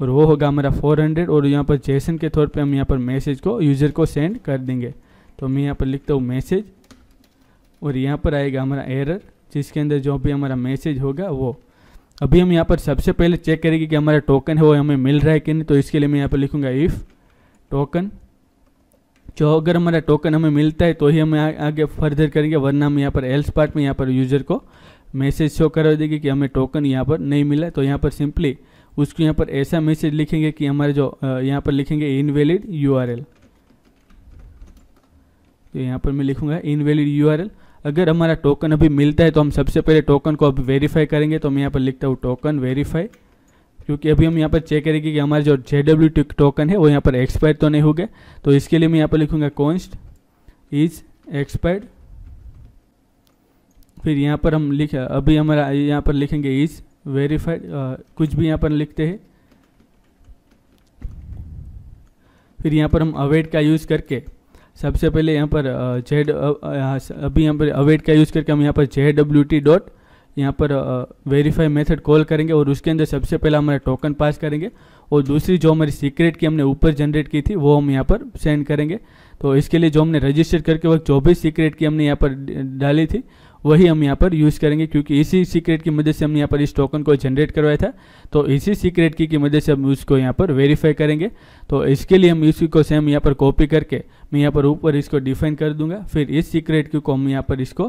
और वो होगा हमारा 400 और यहाँ पर जैसन के तौर पे हम यहाँ पर मैसेज को यूज़र को सेंड कर देंगे तो मैं यहाँ पर लिखता हूँ मैसेज और यहाँ पर आएगा हमारा एरर जिसके अंदर जो भी हमारा मैसेज होगा वो अभी हम यहाँ पर सबसे पहले चेक करेंगे कि हमारा टोकन है वो हमें मिल रहा है कि नहीं तो इसके लिए मैं यहाँ पर लिखूँगा इफ़ टोकन जो अगर हमारा टोकन हमें मिलता है तो ही हम आगे फर्दर करेंगे वरना हम यहाँ पर एल्स पार्ट में यहाँ पर यूज़र को मैसेज शो करा देगी कि हमें टोकन यहाँ पर नहीं मिला तो यहाँ पर सिंपली उसको यहाँ पर ऐसा मैसेज लिखेंगे कि हमारे जो यहाँ पर लिखेंगे इनवैलिड यूआरएल तो यहाँ पर मैं लिखूँगा इनवैलिड यूआरएल अगर हमारा टोकन अभी मिलता है तो हम सबसे पहले टोकन को अब वेरीफाई करेंगे तो मैं यहाँ पर लिखता हूँ टोकन वेरीफाई क्योंकि अभी हम यहाँ पर चेक करेंगे कि हमारा जो जे डब्ल्यू टोकन है वो यहाँ पर एक्सपायर तो नहीं हो गया तो इसके लिए मैं यहाँ पर लिखूँगा कॉन्स्ट इज एक्सपायर्ड फिर यहाँ पर हम लिख अभी हमारा यहाँ पर लिखेंगे इज वेरीफाइड कुछ भी यहाँ पर लिखते हैं फिर यहाँ पर हम अवेट का यूज़ करके सबसे पहले यहाँ पर जेड अभी यहाँ पर अवेट का यूज़ करके हम यहाँ पर जे डब्ल्यू टी डॉट यहाँ पर वेरीफाई मेथड कॉल करेंगे और उसके अंदर सबसे पहला हमारा टोकन पास करेंगे और दूसरी जो हमारी सीक्रेट की हमने ऊपर जनरेट की थी वो हम यहाँ पर सेंड करेंगे तो इसके लिए जो हमने रजिस्टर करके वक्त जो भी सीक्रेट की हमने यहाँ पर डाली थी वही हम यहाँ पर यूज़ करेंगे क्योंकि इसी सीक्रेट की मदद से हमने यहाँ पर इस टोकन को जनरेट करवाया था तो इसी सीक्रेट की की मदद से हम उसको यहाँ पर वेरीफाई करेंगे तो इसके लिए हम इसी को सेम यहाँ पर कॉपी करके मैं यहाँ पर ऊपर इसको डिफाइन कर दूंगा फिर इस सीक्रेट की को हम यहाँ पर इसको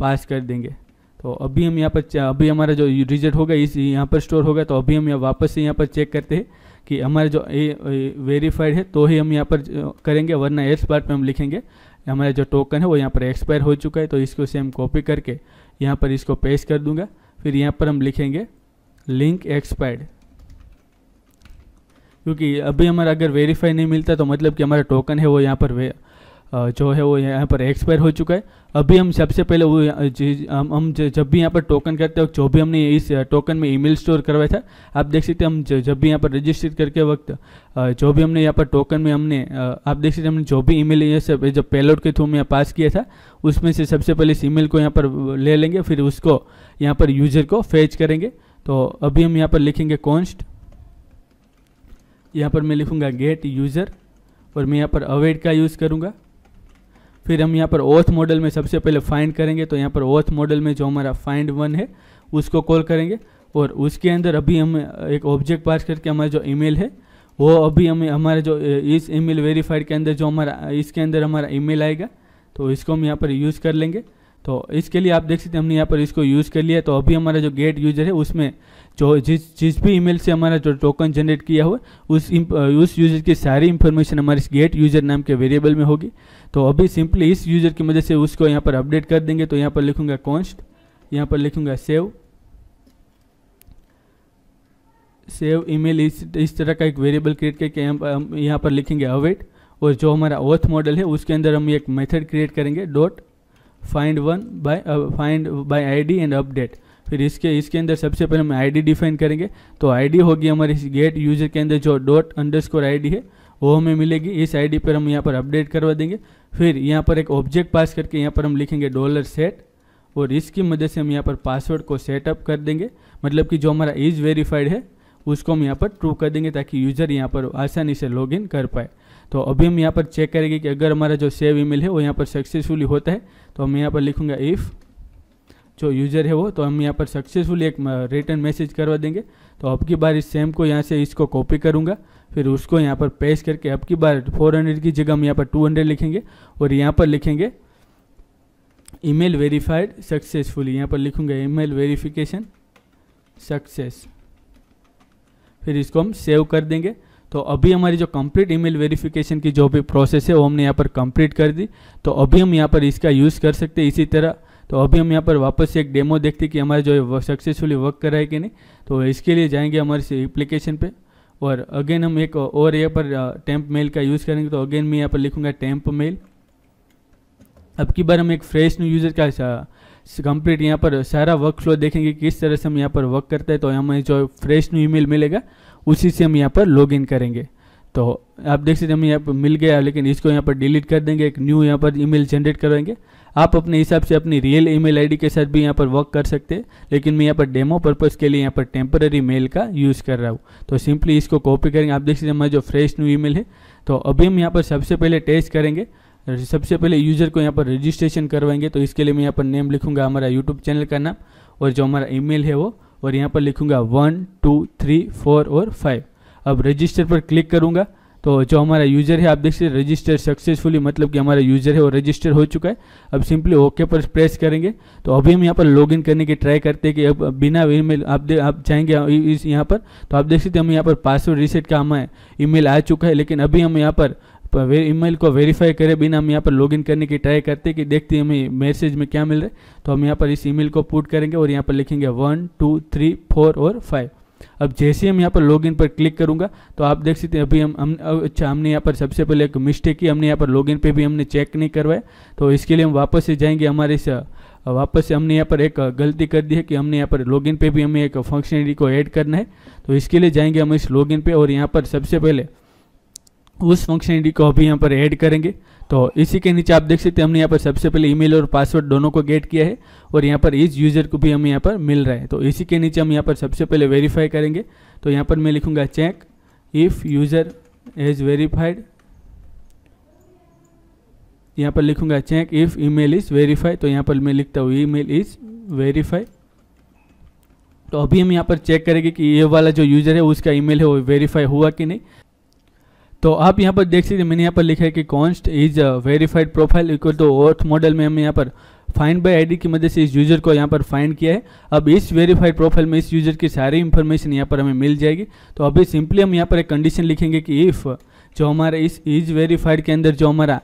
पास कर देंगे तो अभी हम यहाँ पर अभी हमारा जो रिजल्ट होगा इस यहाँ पर स्टोर होगा तो अभी हम यहाँ वापस से यहाँ पर चेक करते हैं कि हमारा जो वेरीफाइड है तो ही हम यहाँ पर करेंगे वरना एस पार्ट में हम लिखेंगे हमारा जो टोकन है वो यहाँ पर एक्सपायर हो चुका है तो इसको सेम कॉपी करके यहाँ पर इसको पेस्ट कर दूंगा फिर यहाँ पर हम लिखेंगे लिंक एक्सपायर्ड क्योंकि अभी हमारा अगर वेरीफाई नहीं मिलता तो मतलब कि हमारा टोकन है वो यहाँ पर जो है वो यहाँ पर एक्सपायर हो चुका है अभी हम सबसे पहले वो हम हम जब भी यहाँ पर टोकन करते वक्त जो भी हमने इस टोकन में ईमेल स्टोर करवाया था आप देख सकते हम जब भी यहाँ पर रजिस्टर करके वक्त जो भी हमने यहाँ पर टोकन में हमने आप देख सकते हमने जो भी ईमेल ये सब जब पेलोड के थ्रू हम यहाँ पास किया था उसमें से सबसे पहले इस ई को यहाँ पर ले लेंगे फिर उसको यहाँ पर यूजर को फेच करेंगे तो अभी हम यहाँ पर लिखेंगे कॉन्स्ट यहाँ पर मैं लिखूँगा गेट यूज़र और मैं यहाँ पर अवेट का यूज़ करूँगा फिर हम यहाँ पर ओथ मॉडल में सबसे पहले फाइंड करेंगे तो यहाँ पर ओथ मॉडल में जो हमारा फाइंड वन है उसको कॉल करेंगे और उसके अंदर अभी हम एक ऑब्जेक्ट पास करके हमारा जो ईमेल है वो अभी हमें हमारा जो इस ईमेल वेरीफाइड के अंदर जो हमारा इसके अंदर हमारा ईमेल आएगा तो इसको हम यहाँ पर यूज़ कर लेंगे तो इसके लिए आप देख सकते हैं हमने यहाँ पर इसको यूज़ कर लिया तो अभी हमारा जो गेट यूजर है उसमें जो जिस जिस भी ईमेल से हमारा जो टोकन जनरेट किया हुआ उस उस यूज़र की सारी इन्फॉर्मेशन हमारे इस गेट यूज़र नाम के वेरिएबल में होगी तो अभी सिंपली इस यूज़र की मदद से उसको यहाँ पर अपडेट कर देंगे तो यहाँ पर लिखूंगा कॉन्स्ट यहाँ पर लिखूंगा सेव सेव ईमेल इस इस तरह का एक वेरिएबल क्रिएट करके हम यहाँ पर लिखेंगे अवेट और जो हमारा ओथ मॉडल है उसके अंदर हम एक मेथड क्रिएट करेंगे dot find one by find by ID and update फिर इसके इसके अंदर सबसे पहले हम आईडी डिफाइन करेंगे तो आईडी होगी हमारी गेट यूजर के अंदर जो डॉट अंडरस्कोर आईडी है वो हमें मिलेगी इस आईडी पर हम यहाँ पर अपडेट करवा देंगे फिर यहाँ पर एक ऑब्जेक्ट पास करके यहाँ पर हम लिखेंगे डॉलर सेट और इसकी मदद से हम यहाँ पर पासवर्ड को सेटअप कर देंगे मतलब कि जो हमारा इज वेरीफाइड है उसको हम यहाँ पर ट्रू कर देंगे ताकि यूज़र यहाँ पर आसानी से इन कर पाए तो अभी हम यहाँ पर चेक करेंगे कि अगर हमारा जो सेव ईमेल है वो यहाँ पर सक्सेसफुली होता है तो हम यहाँ पर लिखूँगा इफ़ जो यूज़र है वो तो हम यहाँ पर सक्सेसफुल एक रिटर्न मैसेज करवा देंगे तो अब की बार इस सेम को यहाँ से इसको कॉपी करूँगा फिर उसको यहाँ पर पेश करके अब की बार 400 की जगह हम यहाँ पर 200 लिखेंगे और यहाँ पर लिखेंगे ईमेल वेरीफाइड सक्सेसफुली यहाँ पर लिखूँगा ईमेल वेरीफिकेशन सक्सेस फिर इसको हम सेव कर देंगे तो अभी हमारी जो कंप्लीट ईमेल वेरिफिकेशन की जो भी प्रोसेस है वो हमने यहाँ पर कंप्लीट कर दी तो अभी हम यहाँ पर इसका यूज़ कर सकते हैं इसी तरह तो अभी हम यहाँ पर वापस से एक डेमो देखते कि हमारे जो सक्सेसफुली वर्क कर रहा है कि नहीं तो इसके लिए जाएंगे हमारे एप्लीकेशन पे और अगेन हम एक और यहाँ पर टेम्प मेल का यूज़ करेंगे तो अगेन मैं यहाँ पर लिखूँगा टेम्प मेल अब की बार हम एक फ्रेश न्यू यूज़र का कंप्लीट यहाँ पर सारा वर्क फ्लो देखेंगे किस तरह से हम यहाँ पर वर्क करते हैं तो हमें जो फ्रेश न्यू ई मिलेगा उसी से हम यहाँ पर लॉग इन करेंगे तो आप देख सकते हमें यहाँ पर मिल गया लेकिन इसको यहाँ पर डिलीट कर देंगे एक न्यू यहाँ पर ईमेल जनरेट करवाएंगे आप अपने हिसाब से अपनी रियल ईमेल आईडी के साथ भी यहाँ पर वर्क कर सकते हैं लेकिन मैं यहाँ पर डेमो पर्पज़ के लिए यहाँ पर टेम्पररी मेल का यूज़ कर रहा हूँ तो सिंपली इसको कॉपी करेंगे आप देख सकते हैं हमारा जो फ्रेश न्यू मेल है तो अभी हम यहाँ पर सबसे पहले टेस्ट करेंगे सबसे पहले यूज़र को यहाँ पर रजिस्ट्रेशन करवाएंगे तो इसके लिए मैं यहाँ पर नेम लिखूँगा हमारा यूट्यूब चैनल का नाम और जो हमारा ईमेल है वो और यहाँ पर लिखूँगा वन टू थ्री फोर और फाइव अब रजिस्टर पर क्लिक करूँगा तो जो हमारा यूज़र है आप देख सकते रजिस्टर सक्सेसफुली मतलब कि हमारा यूज़र है वो रजिस्टर हो चुका है अब सिंपली ओके पर प्रेस करेंगे तो अभी हम यहाँ पर लॉगिन करने की ट्राई करते हैं कि अब बिना ईमेल आप दे आप जाएंगे इस यहाँ पर तो आप देख सकते हम यहाँ पर पासवर्ड रीसेट का हमें ईमेल आ चुका है लेकिन अभी हम यहाँ पर ईमेल को वेरीफाई करें बिना हम यहाँ पर लॉगिन करने की ट्राई करते हैं कि देखते हैं हमें मैसेज में क्या मिल रहा है तो हम यहाँ पर इस ईमेल को पुट करेंगे और यहाँ पर लिखेंगे वन टू थ्री फोर और फाइव अब जैसे हम यहाँ पर लॉग इन पर क्लिक करूँगा तो आप देख सकते हैं अभी हम हम अच्छा हमने यहाँ पर सबसे पहले एक मिस्टेक की हमने यहाँ पर लॉग पे पर भी हमने चेक नहीं करवाया तो इसके लिए हम वापस से जाएंगे हमारे से वापस से हमने यहाँ पर एक गलती कर दी है कि हमने यहाँ पर लॉगिन पे भी हमें एक फंक्शनरी को ऐड करना है तो इसके लिए जाएंगे हम इस लॉगिन पे और यहाँ पर सबसे पहले उस फंक्शनलिटी को अभी यहाँ पर ऐड करेंगे तो इसी के नीचे आप देख सकते हैं हमने यहाँ पर सबसे पहले ईमेल और पासवर्ड दोनों को गेट किया है और यहाँ पर इस यूज़र को भी हमें यहाँ पर मिल रहा है तो इसी के नीचे हम यहाँ पर सबसे पहले वेरीफाई करेंगे तो यहाँ पर मैं लिखूँगा check if user is verified यहाँ पर लिखूँगा check if mail is verify तो यहाँ पर मैं लिखता हूँ मेल इज़ वेरीफाई तो अभी हम यहाँ पर चेक करेंगे कि ये वाला जो यूज़र है उसका ईमेल है वो वेरीफाई हुआ कि नहीं तो आप यहाँ पर देख सकते हैं मैंने यहाँ पर लिखा है कि const is verified profile equal to auth model में हम यहाँ पर फाइंड बाय आईडी की मदद से इस यूज़र को यहाँ पर फाइंड किया है अब इस वेरीफाइड प्रोफाइल में इस यूज़र की सारी इन्फॉर्मेशन यहाँ पर हमें मिल जाएगी तो अभी सिंपली हम यहाँ पर एक कंडीशन लिखेंगे कि इफ़ जो हमारा इस इज वेरीफाइड के अंदर जो हमारा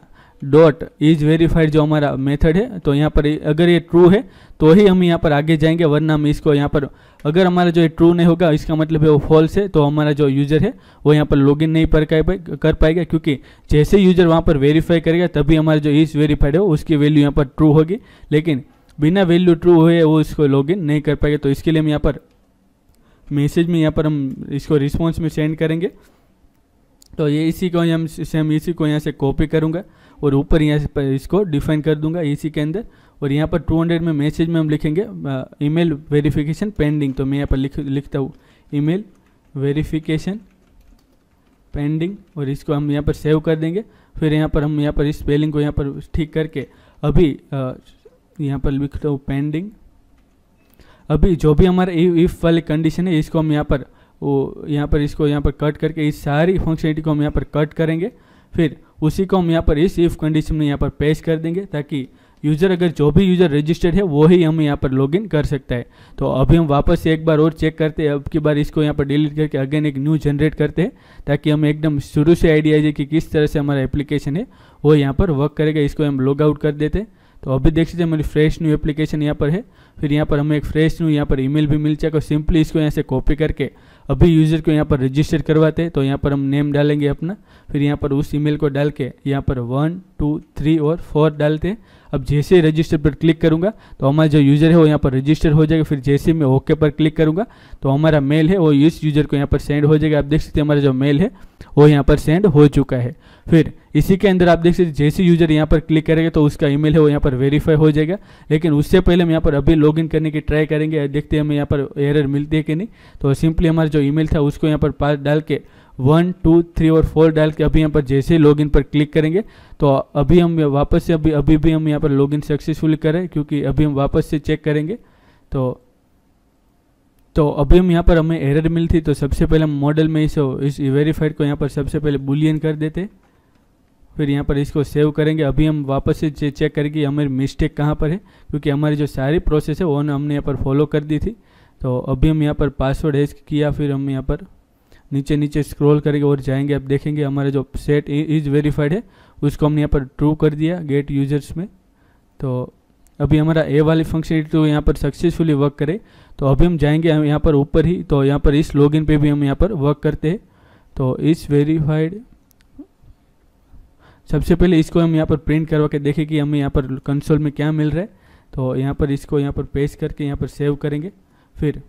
डॉट इज वेरीफाइड जो हमारा मेथड है तो यहाँ पर अगर ये ट्रू है तो ही हम यहाँ पर आगे जाएंगे वरना हम इसको यहाँ पर अगर हमारा जो ये ट्रू नहीं होगा इसका मतलब है वो फॉल्स है तो हमारा जो यूज़र है वो यहाँ पर लॉगिन नहीं पर कर पाएगा क्योंकि जैसे यूज़र वहाँ पर वेरीफाई करेगा तभी हमारा जो इज वेरीफाइड है उसकी वैल्यू यहाँ पर ट्रू होगी लेकिन बिना वैल्यू ट्रू हुए वो इसको लॉगिन नहीं कर पाएगा तो इसके लिए हम यहाँ पर मैसेज में यहाँ पर हम इसको रिस्पॉन्स में सेंड करेंगे तो ये इसी को हम सेम इसी को यहाँ से कॉपी करूँगा और ऊपर यहाँ पर इसको डिफाइन कर दूंगा इसी के अंदर और यहाँ पर 200 में मैसेज में हम लिखेंगे ईमेल वेरिफिकेशन पेंडिंग तो मैं यहाँ पर लिख लिखता हूँ ईमेल वेरिफिकेशन पेंडिंग और इसको हम यहाँ पर सेव कर देंगे फिर यहाँ पर हम यहाँ पर इस स्पेलिंग को यहाँ पर ठीक करके अभी यहाँ पर लिखता हूँ पेंडिंग अभी जो भी हमारा इफ़ वाली कंडीशन है इसको हम यहाँ पर वो यहाँ पर इसको यहाँ पर कट करके इस सारी फंक्शनिटी को हम यहाँ पर कट करेंगे फिर उसी को हम यहाँ पर इस इफ़ कंडीशन में यहाँ पर पेश कर देंगे ताकि यूज़र अगर जो भी यूज़र रजिस्टर्ड है वो ही हम यहाँ पर लॉगिन कर सकता है तो अभी हम वापस एक बार और चेक करते हैं अब की बार इसको यहाँ पर डिलीट करके अगेन एक न्यू जनरेट करते हैं ताकि हमें एकदम शुरू से आइडिया आ जाए कि किस तरह से हमारा एप्लीकेशन है वो यहाँ पर वर्क करेगा इसको हम लॉग आउट कर देते हैं तो अभी देख सकते हैं हमारी फ्रेश न्यू एप्लीकेशन यहाँ पर है फिर यहाँ पर हमें एक फ्रेश न्यू यहाँ पर ईमेल भी मिल जाएगा सिंपली इसको यहाँ से कॉपी करके अभी यूज़र को यहाँ पर रजिस्टर करवाते हैं तो यहाँ पर हम नेम डालेंगे अपना फिर यहाँ पर उस ईमेल को डाल के यहाँ पर वन टू थ्री और फोर डालते हैं अब जैसे ही रजिस्टर पर क्लिक करूँगा तो हमारा जो यूज़र है वो यहाँ पर रजिस्टर हो जाएगा फिर जैसे ही मैं ओके पर क्लिक करूँगा तो हमारा मेल है वो इस यूज़र को यहाँ पर सेंड हो जाएगा आप देख सकते हैं हमारा जो मेल है वो यहाँ पर सेंड हो चुका है फिर इसी के अंदर आप देख सकते जैसे यूजर यहाँ पर क्लिक करेगा तो उसका ईमेल है वो यहाँ पर वेरीफाई हो जाएगा लेकिन उससे पहले हम यहाँ पर अभी लॉगिन करने की ट्राई करेंगे देखते हैं हमें यहाँ पर एरर मिलती है कि नहीं तो सिंपली हमारा जो ईमेल था उसको यहाँ पर पास डाल के वन टू थ्री और फोर डायल के अभी यहाँ पर जैसे ही लॉगिन पर क्लिक करेंगे तो अभी हम वापस से अभी अभी भी हम यहाँ पर लॉगिन सक्सेसफुली करें क्योंकि अभी हम वापस से चेक करेंगे तो तो अभी हम यहाँ पर हमें एरर मिलती थी तो सबसे पहले हम मॉडल में इस इस वेरीफाइड को यहाँ पर सबसे पहले बुलियन कर देते फिर यहाँ पर इसको सेव करेंगे अभी हम वापस से चेक चेक करेंगे हमारी मिस्टेक कहाँ पर है क्योंकि हमारी जो सारी प्रोसेस है वो हमने यहाँ पर फॉलो कर दी थी तो अभी हम यहाँ पर पासवर्ड एज किया फिर हम यहाँ पर नीचे नीचे स्क्रॉल करेंगे और जाएंगे आप देखेंगे हमारा जो सेट इज वेरीफाइड है उसको हमने यहाँ पर ट्रू कर दिया गेट यूजर्स में तो अभी हमारा ए वाली फंक्शन तो यहाँ पर सक्सेसफुली वर्क करे तो अभी हम जाएंगे यहाँ पर ऊपर ही तो यहाँ पर इस लॉगिन पे भी हम यहाँ पर वर्क करते हैं तो इस वेरीफाइड सबसे पहले इसको हम यहाँ पर प्रिंट करवा के देखें कि हमें यहाँ पर कंसोल में क्या मिल रहा है तो यहाँ पर इसको यहाँ पर पेस्ट करके यहाँ पर सेव करेंगे फिर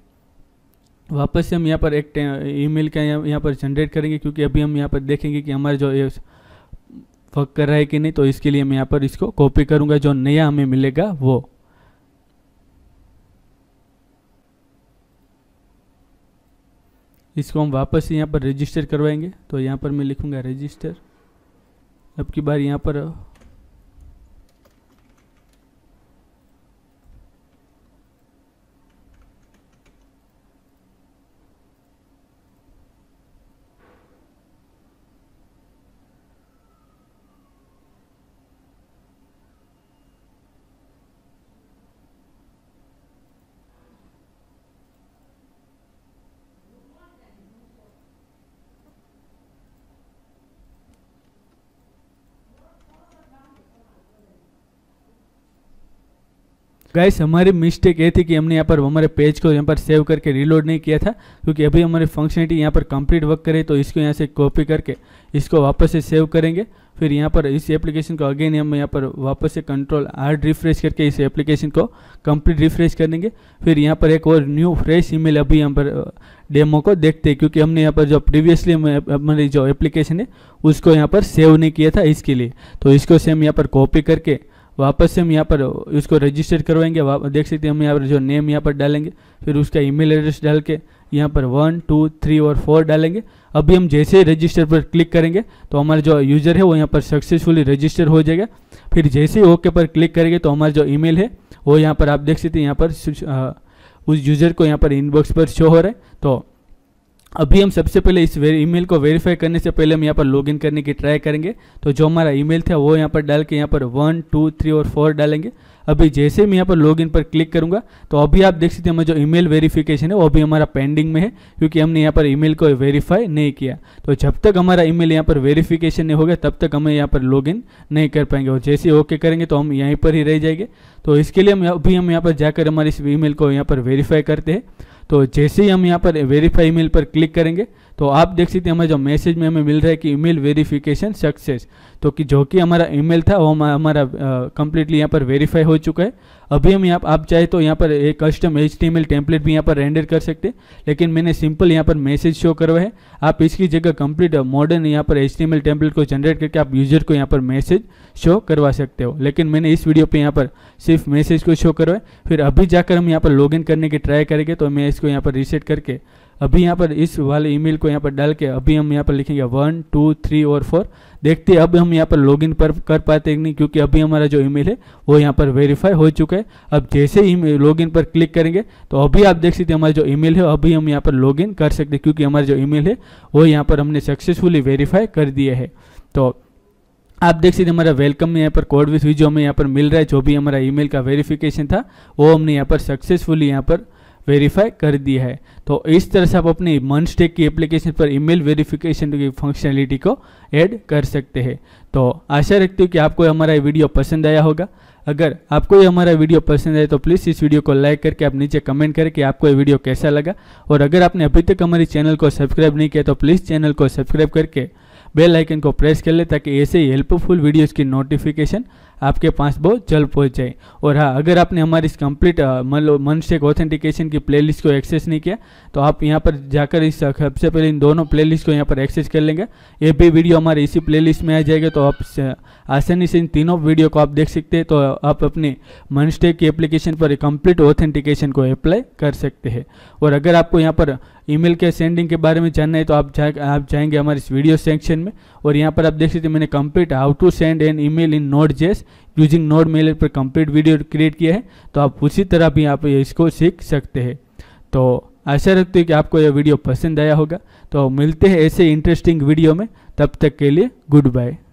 वापस से हम यहाँ पर एक ईमेल का यहाँ पर जनरेट करेंगे क्योंकि अभी हम यहाँ पर देखेंगे कि हमारा जो ये वर्क कर रहा है कि नहीं तो इसके लिए मैं यहाँ पर इसको कॉपी करूँगा जो नया हमें मिलेगा वो इसको हम वापस से यहाँ पर रजिस्टर करवाएंगे तो यहाँ पर मैं लिखूँगा रजिस्टर अब की बार यहाँ पर गाइस हमारी मिस्टेक ये थी कि हमने यहाँ पर हमारे पेज को यहाँ पर सेव करके रीलोड नहीं किया था क्योंकि अभी हमारी फंक्शनिटी यहाँ पर कंप्लीट वर्क करे तो इसको यहाँ से कॉपी करके इसको वापस से सेव करेंगे फिर यहाँ पर इस एप्लीकेशन को अगेन हम यहाँ पर वापस से कंट्रोल आर रिफ्रेश करके इस एप्लीकेशन को कंप्लीट रिफ्रेश कर देंगे फिर यहाँ पर एक और न्यू फ्रेश ईमेल अभी यहाँ पर डेमो को देखते हैं क्योंकि हमने यहाँ पर जो प्रीवियसली हमारी जो एप्लीकेशन है उसको यहाँ पर सेव नहीं किया था इसके लिए तो इसको सेम यहाँ पर कॉपी करके वापस से हम यहाँ पर उसको रजिस्टर करवाएंगे देख सकते हैं हम यहाँ पर जो नेम यहाँ पर डालेंगे फिर उसका ईमेल एड्रेस डाल के यहाँ पर वन टू थ्री और फोर डालेंगे अभी हम जैसे ही रजिस्टर पर क्लिक करेंगे तो हमारा जो यूज़र है वो यहाँ पर सक्सेसफुली रजिस्टर हो जाएगा फिर जैसे ही ओके पर क्लिक करेंगे तो हमारा जो ईमेल है वो यहाँ पर आप देख सकते हैं यहाँ पर उस यूज़र को यहाँ पर इनबॉक्स पर शो हो रहा है तो अभी हम सबसे पहले इस ईमेल को वेरीफाई करने से पहले हम यहाँ पर लॉगिन करने की ट्राई करेंगे तो जो हमारा ईमेल था वो यहाँ पर डाल के यहाँ पर वन टू थ्री और फोर डालेंगे अभी जैसे मैं यहाँ पर लॉगिन पर क्लिक करूँगा तो अभी आप देख सकते हैं हमारा जो ईमेल वेरिफिकेशन है वो अभी हमारा पेंडिंग में है क्योंकि हमने यहाँ पर ईमेल को वेरीफाई नहीं किया तो जब तक हमारा ईमेल यहाँ पर वेरिफिकेशन नहीं होगा तब तक हमें यहाँ पर लॉगिन नहीं कर पाएंगे और जैसे ओके करेंगे तो हम यहीं पर ही रह जाएंगे तो इसके लिए हम अभी हम यहाँ पर जाकर हमारे इस ई को यहाँ पर वेरीफाई करते हैं तो जैसे ही हम यहाँ पर वेरीफाई मेल पर क्लिक करेंगे तो आप देख सकते हैं हमारे जो मैसेज में हमें मिल रहा है कि ईमेल वेरिफिकेशन सक्सेस तो कि जो कि हमारा ईमेल था वो हमारा कंप्लीटली यहाँ पर वेरीफाई हो चुका है अभी हम यहाँ आप चाहे तो यहाँ पर एक कस्टम एच टेम्पलेट भी यहाँ पर रेंडर कर सकते हैं लेकिन मैंने सिंपल यहाँ पर मैसेज शो करवा है आप इसकी जगह कंप्लीट मॉडर्न यहाँ पर एच टेम्पलेट को जनरेट करके आप यूजर को यहाँ पर मैसेज शो करवा सकते हो लेकिन मैंने इस वीडियो पर यहाँ पर सिर्फ मैसेज को शो करवाए फिर अभी जाकर हम यहाँ पर लॉग करने की ट्राई करेंगे तो मैं इसको यहाँ पर रिसेट करके अभी यहाँ पर इस वाले ईमेल को यहाँ पर डाल के अभी हम यहाँ पर लिखेंगे वन टू थ्री और फोर देखते हैं अब हम यहाँ पर लॉगिन पर कर पाते नहीं क्योंकि अभी हमारा जो ईमेल है वो यहाँ पर वेरीफाई हो चुका है अब जैसे ही लॉगिन पर क्लिक करेंगे तो अभी आप देख सकते हमारा जो ईमेल है अभी हम यहाँ पर लॉगिन कर सकते क्योंकि हमारा जो ईमेल है वो यहाँ पर हमने सक्सेसफुली वेरीफाई कर दिया है तो आप देख सकते हमारा वेलकम यहाँ पर कोड विथ जो हमें यहाँ पर मिल रहा है जो भी हमारा ईमेल का वेरिफिकेशन था वो हमने यहाँ पर सक्सेसफुली यहाँ पर वेरीफाई कर दिया है तो इस तरह से आप अपने स्टेक की एप्लीकेशन पर ईमेल वेरिफिकेशन की फंक्शनलिटी को ऐड कर सकते हैं तो आशा रखती हूँ कि आपको हमारा वीडियो पसंद आया होगा अगर आपको ये हमारा वीडियो पसंद आए तो प्लीज़ इस वीडियो को लाइक करके आप नीचे कमेंट करें कि आपको ये वीडियो कैसा लगा और अगर आपने अभी तक हमारे चैनल को सब्सक्राइब नहीं किया तो प्लीज़ चैनल को सब्सक्राइब करके बेल आइकन को प्रेस कर ले ताकि ऐसे ही हेल्पफुल वीडियोज़ की नोटिफिकेशन आपके पास वो जल्द पहुंच जाए और हाँ अगर आपने हमारी इस कंप्लीट मतलब मन से ऑथेंटिकेशन की प्लेलिस्ट को एक्सेस नहीं किया तो आप यहाँ पर जाकर इस सबसे पहले इन दोनों प्लेलिस्ट को यहाँ पर एक्सेस कर लेंगे ये भी वीडियो हमारे इसी प्लेलिस्ट में आ जाएगा तो आप आसानी से इन तीनों वीडियो को आप देख सकते हैं तो आप अपने मनस्टेक की एप्लीकेशन पर कंप्लीट ऑथेंटिकेशन को अप्लाई कर सकते हैं और अगर आपको यहाँ पर ईमेल के सेंडिंग के बारे में जानना है तो आप जा, आप जाएंगे हमारे इस वीडियो सेक्शन में और यहाँ पर आप देख सकते हैं मैंने complete how to send an email in node JS using node mail पर कंप्लीट वीडियो क्रिएट किया है तो आप उसी तरह भी आप इसको सीख सकते हैं तो आशा रखते हैं कि आपको यह वीडियो पसंद आया होगा तो मिलते हैं ऐसे इंटरेस्टिंग वीडियो में तब तक के लिए गुड बाय